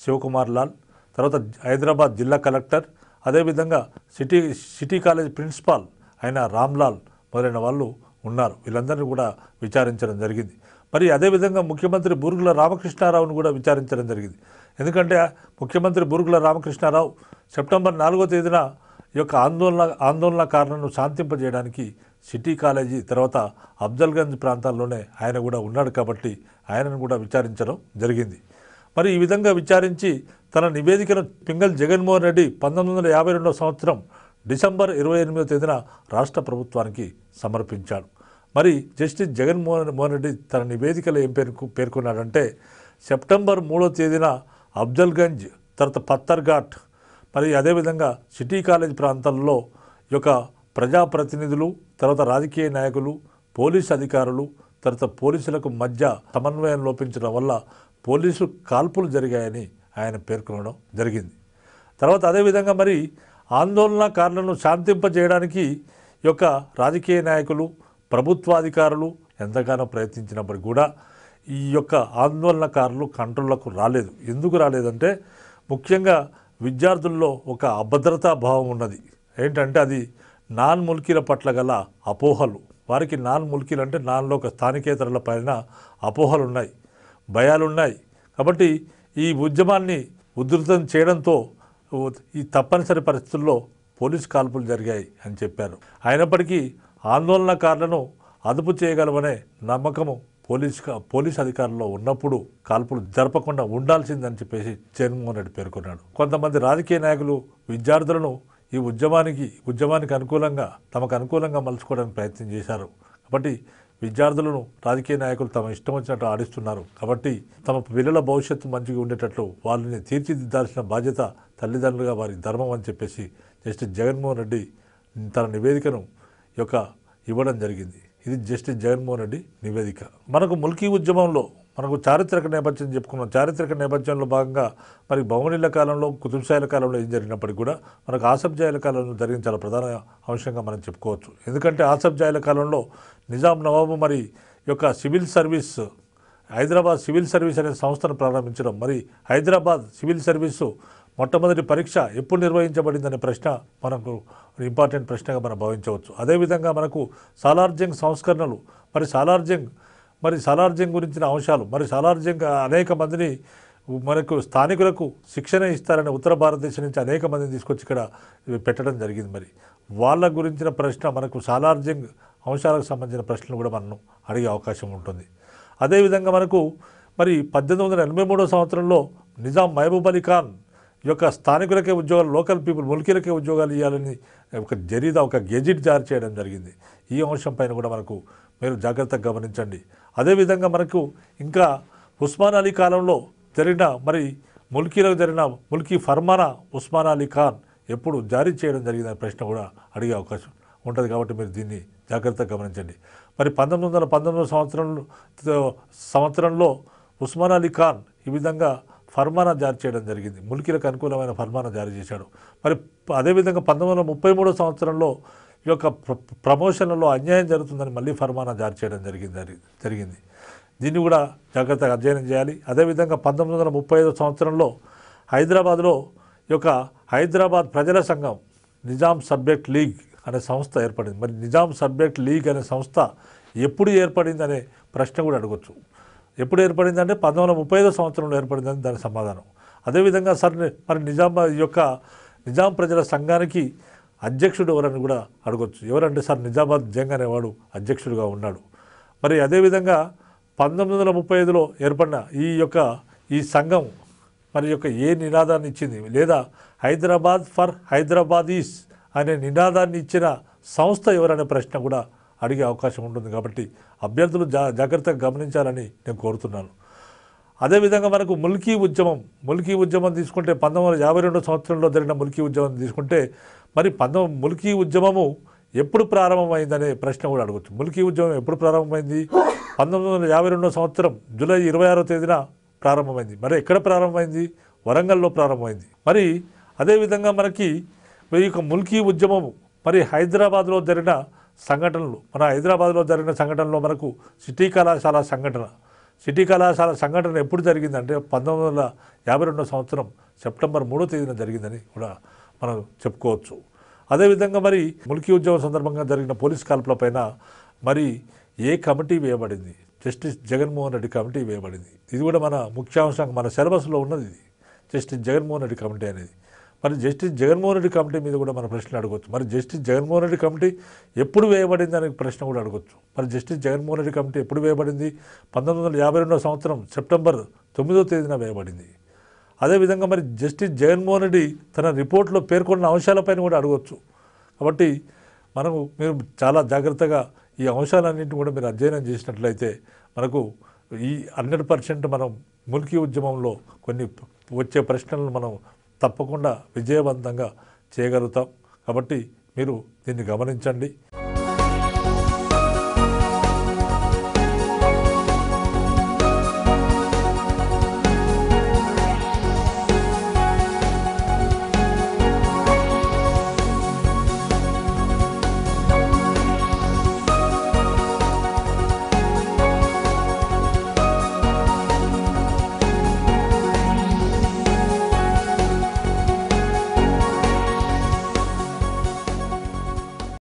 శివకుమార్ లాల్ తర్వాత హైదరాబాద్ జిల్లా కలెక్టర్ అదేవిధంగా సిటీ సిటీ కాలేజ్ ప్రిన్సిపాల్ అయిన రామ్లాల్ మొదలైన వాళ్ళు ఉన్నారు వీళ్ళందరినీ కూడా విచారించడం జరిగింది మరి అదేవిధంగా ముఖ్యమంత్రి బూరుగుల రామకృష్ణారావును కూడా విచారించడం జరిగింది ఎందుకంటే ముఖ్యమంత్రి బూరుగుల రామకృష్ణారావు సెప్టెంబర్ నాలుగో తేదీన ఈ యొక్క ఆందోళన ఆందోళన కారణను శాంతింపజేయడానికి సిటీ కాలేజీ తర్వాత అఫ్జల్గంజ్ ప్రాంతాల్లోనే ఆయన కూడా ఉన్నాడు కాబట్టి ఆయనను కూడా విచారించడం జరిగింది మరి ఈ విధంగా విచారించి తన నివేదికను పింగల్ జగన్మోహన్ రెడ్డి పంతొమ్మిది వందల యాభై రెండవ సంవత్సరం డిసెంబర్ ఇరవై తేదీన రాష్ట్ర ప్రభుత్వానికి సమర్పించాడు మరి జస్టిస్ జగన్మోహన్ మోహన్ రెడ్డి తన నివేదికలో ఏం పేరు పేర్కొన్నాడంటే సెప్టెంబర్ మూడో తేదీన అఫ్జల్గంజ్ తర్వాత పత్తర్ఘాట్ మరి అదేవిధంగా సిటీ కాలేజ్ ప్రాంతాల్లో యొక్క ప్రజాప్రతినిధులు తర్వాత రాజకీయ నాయకులు పోలీసు అధికారులు తర్వాత పోలీసులకు మధ్య సమన్వయం లోపించడం వల్ల పోలీసు కాల్పులు జరిగాయని ఆయన పేర్కొనడం జరిగింది తర్వాత అదేవిధంగా మరి ఆందోళనకారులను శాంతింపజేయడానికి యొక్క రాజకీయ నాయకులు ప్రభుత్వాధికారులు ఎంతగానో ప్రయత్నించినప్పటికీ కూడా ఈ యొక్క ఆందోళనకారులు కంట్రోళ్లకు రాలేదు ఎందుకు రాలేదంటే ముఖ్యంగా విద్యార్థుల్లో ఒక అభద్రతా భావం ఉన్నది ఏంటంటే అది నాన్ ముల్కీల పట్ల గల అపోహలు వారికి నాన్ ముల్కీలు అంటే ఒక స్థానికేతరుల పైన అపోహలు ఉన్నాయి భయాలున్నాయి కాబట్టి ఈ ఉద్యమాన్ని ఉధృతం చేయడంతో ఈ తప్పనిసరి పరిస్థితుల్లో పోలీస్ కాల్పులు జరిగాయి అని చెప్పారు అయినప్పటికీ ఆందోళనకారులను అదుపు చేయగలమనే నమ్మకము పోలీస్ పోలీస్ అధికారుల్లో ఉన్నప్పుడు కాల్పులు జరపకుండా ఉండాల్సిందని చెప్పేసి జగన్మోహన్ రెడ్డి పేర్కొన్నాడు కొంతమంది రాజకీయ నాయకులు విద్యార్థులను ఈ ఉద్యమానికి ఉద్యమానికి అనుకూలంగా తమకు అనుకూలంగా మలుచుకోవడానికి ప్రయత్నం చేశారు కాబట్టి విద్యార్థులను రాజకీయ నాయకులు తమ ఇష్టం వచ్చినట్టు ఆడిస్తున్నారు కాబట్టి తమ పిల్లల భవిష్యత్తు మంచిగా ఉండేటట్లు వాళ్ళని తీర్చిదిద్దాల్సిన బాధ్యత తల్లిదండ్రులుగా వారి ధర్మం అని చెప్పేసి జస్టిస్ జగన్మోహన్ రెడ్డి తన నివేదికను యొక్క ఇవ్వడం జరిగింది ఇది జస్టిస్ జగన్మోహన్ రెడ్డి నివేదిక మనకు ముల్కీ ఉద్యమంలో మనకు చారిత్రక నేపథ్యం చెప్పుకున్నాం చారిత్రక నేపథ్యంలో భాగంగా మరి భవనీల కాలంలో కుతుబ్షాయిల కాలంలో ఏం జరిగినప్పటికీ కూడా మనకు ఆసబ్జాయిల కాలంలో జరిగిన చాలా ప్రధాన అంశంగా మనం చెప్పుకోవచ్చు ఎందుకంటే ఆసబ్జాయిల కాలంలో నిజాం నవాబు మరి యొక్క civil service Hyderabad civil service అనే సంస్థను ప్రారంభించడం మరి హైదరాబాద్ సివిల్ సర్వీసు మొట్టమొదటి పరీక్ష ఎప్పుడు నిర్వహించబడిందనే ప్రశ్న మనకు ఇంపార్టెంట్ ప్రశ్నగా మనం భావించవచ్చు అదేవిధంగా మనకు సాలార్జంగ్ సంస్కరణలు మరి సాలార్జంగ్ మరి సాలార్జంగ్ గురించిన అంశాలు మరి సాలార్జంగ్ అనేక మందిని మనకు స్థానికులకు శిక్షణ ఇస్తారని ఉత్తర భారతదేశం నుంచి అనేక మందిని తీసుకొచ్చి ఇక్కడ పెట్టడం జరిగింది మరి వాళ్ళ గురించిన ప్రశ్న మనకు సాలార్జంగ్ అంశాలకు సంబంధించిన ప్రశ్నలు కూడా మనం అడిగే అవకాశం ఉంటుంది అదేవిధంగా మనకు మరి పద్దెనిమిది వందల ఎనభై మూడో సంవత్సరంలో నిజాం మహబూబ్ అలీ ఖాన్ యొక్క స్థానికులకే ఉద్యోగాలు లోకల్ పీపుల్ ములికీలకే ఉద్యోగాలు ఇవ్వాలని ఒక జరీదా ఒక గెజిట్ జారీ చేయడం జరిగింది ఈ అంశం పైన కూడా మనకు మీరు జాగ్రత్తగా గమనించండి అదేవిధంగా మనకు ఇంకా ఉస్మాన్ అలీ కాలంలో జరిగిన మరి ముల్కీలకు జరిగిన ముల్కీ ఫర్మానా ఉస్మాన్ అలీ ఖాన్ ఎప్పుడు జారీ చేయడం జరిగిందనే ప్రశ్న కూడా అడిగే అవకాశం ఉంటుంది కాబట్టి మీరు దీన్ని జాగ్రత్తగా గమనించండి మరి పంతొమ్మిది వందల పంతొమ్మిదో సంవత్సరంలో సంవత్సరంలో ఉస్మాన్ అలీ ఖాన్ ఈ విధంగా ఫర్మానా జారీ చేయడం జరిగింది ములికిలకు అనుకూలమైన ఫర్మానా జారీ చేశాడు మరి అదేవిధంగా పంతొమ్మిది వందల ముప్పై మూడో సంవత్సరంలో ఈ యొక్క ప్రమోషన్లలో అన్యాయం జరుగుతుందని మళ్ళీ ఫర్మానా జారీ చేయడం జరిగింది జరిగింది దీన్ని కూడా జాగ్రత్తగా అధ్యయనం చేయాలి అదేవిధంగా పంతొమ్మిది వందల ముప్పై ఐదో సంవత్సరంలో హైదరాబాద్లో ఈ యొక్క హైదరాబాద్ ప్రజల సంఘం నిజాం సబ్జెక్ట్ లీగ్ అనే సంస్థ ఏర్పడింది మరి నిజాం సబ్జెక్ట్ లీగ్ అనే సంస్థ ఎప్పుడు ఏర్పడింది అనే ప్రశ్న కూడా అడగచ్చు ఎప్పుడు ఏర్పడింది అంటే పంతొమ్మిది వందల ముప్పై ఐదో సంవత్సరంలో ఏర్పడిందని దాని సమాధానం అదేవిధంగా సార్ మరి నిజాం యొక్క నిజాం ప్రజల సంఘానికి అధ్యక్షుడు ఎవరని కూడా అడగొచ్చు ఎవరంటే సార్ నిజామాబాద్ జంగ్ అనేవాడు అధ్యక్షుడుగా ఉన్నాడు మరి అదేవిధంగా పంతొమ్మిది వందల ముప్పై ఐదులో ఏర్పడిన ఈ యొక్క ఈ సంఘం మరి యొక్క ఏ నినాదాన్ని ఇచ్చింది లేదా హైదరాబాద్ ఫర్ హైదరాబాద్ ఈస్ అనే నినాదాన్ని ఇచ్చిన సంస్థ ఎవరనే ప్రశ్న కూడా అడిగే అవకాశం ఉంటుంది కాబట్టి అభ్యర్థులు జా జాగ్రత్తగా గమనించాలని నేను కోరుతున్నాను అదేవిధంగా మనకు ముల్కీ ఉద్యమం ముల్కీ ఉద్యమం తీసుకుంటే పంతొమ్మిది వందల యాభై రెండో సంవత్సరంలో జరిగిన ముల్కీ ఉద్యమం తీసుకుంటే మరి పంతొమ్మిది ముల్కీ ఉద్యమము ఎప్పుడు ప్రారంభమైందనే ప్రశ్న కూడా అడగచ్చు ముల్కీ ఉద్యమం ఎప్పుడు ప్రారంభమైంది పంతొమ్మిది వందల యాభై రెండో సంవత్సరం జూలై ఇరవై ఆరో తేదీన ప్రారంభమైంది మరి ఎక్కడ ప్రారంభమైంది వరంగల్లో ప్రారంభమైంది మరి అదేవిధంగా మనకి ఈ యొక్క ముల్కీ ఉద్యమము మరి హైదరాబాద్లో జరిగిన సంఘటనలు మన హైదరాబాద్లో జరిగిన సంఘటనలో మనకు సిటీ కళాశాల సంఘటన సిటీ కళాశాల సంఘటన ఎప్పుడు జరిగిందంటే పంతొమ్మిది వందల యాభై సంవత్సరం సెప్టెంబర్ మూడో తేదీన జరిగిందని కూడా మనం చెప్పుకోవచ్చు అదేవిధంగా మరి ములికీ ఉద్యమం సందర్భంగా జరిగిన పోలీస్ కాల్పులపైన మరి ఏ కమిటీ వేయబడింది జస్టిస్ జగన్మోహన్ రెడ్డి కమిటీ వేయబడింది ఇది కూడా మన ముఖ్యాంశంగా మన సిలబస్లో ఉన్నది జస్టిస్ జగన్మోహన్ రెడ్డి కమిటీ అనేది మరి జస్టిస్ జగన్మోహన్ రెడ్డి కమిటీ మీద కూడా మన ప్రశ్నలు అడగవచ్చు మరి జస్టిస్ జగన్మోహన్ రెడ్డి కమిటీ ఎప్పుడు వేయబడింది అనే ప్రశ్న కూడా అడగవచ్చు మరి జస్టిస్ జగన్మోహన్ రెడ్డి కమిటీ ఎప్పుడు వేయబడింది పంతొమ్మిది వందల యాభై రెండవ సంవత్సరం సెప్టెంబర్ తొమ్మిదో తేదీన వేయబడింది అదేవిధంగా మరి జస్టిస్ జగన్మోహన్ రెడ్డి తన రిపోర్ట్లో పేర్కొన్న అంశాలపైన కూడా అడగవచ్చు కాబట్టి మనకు మీరు చాలా జాగ్రత్తగా ఈ అంశాలన్నింటినీ కూడా మీరు అధ్యయనం చేసినట్లయితే మనకు ఈ హండ్రెడ్ పర్సెంట్ మనం ముల్కీ ఉద్యమంలో కొన్ని వచ్చే ప్రశ్నలను మనం తప్పకుండా విజయవంతంగా చేయగలుగుతాం కాబట్టి మీరు దీన్ని గమనించండి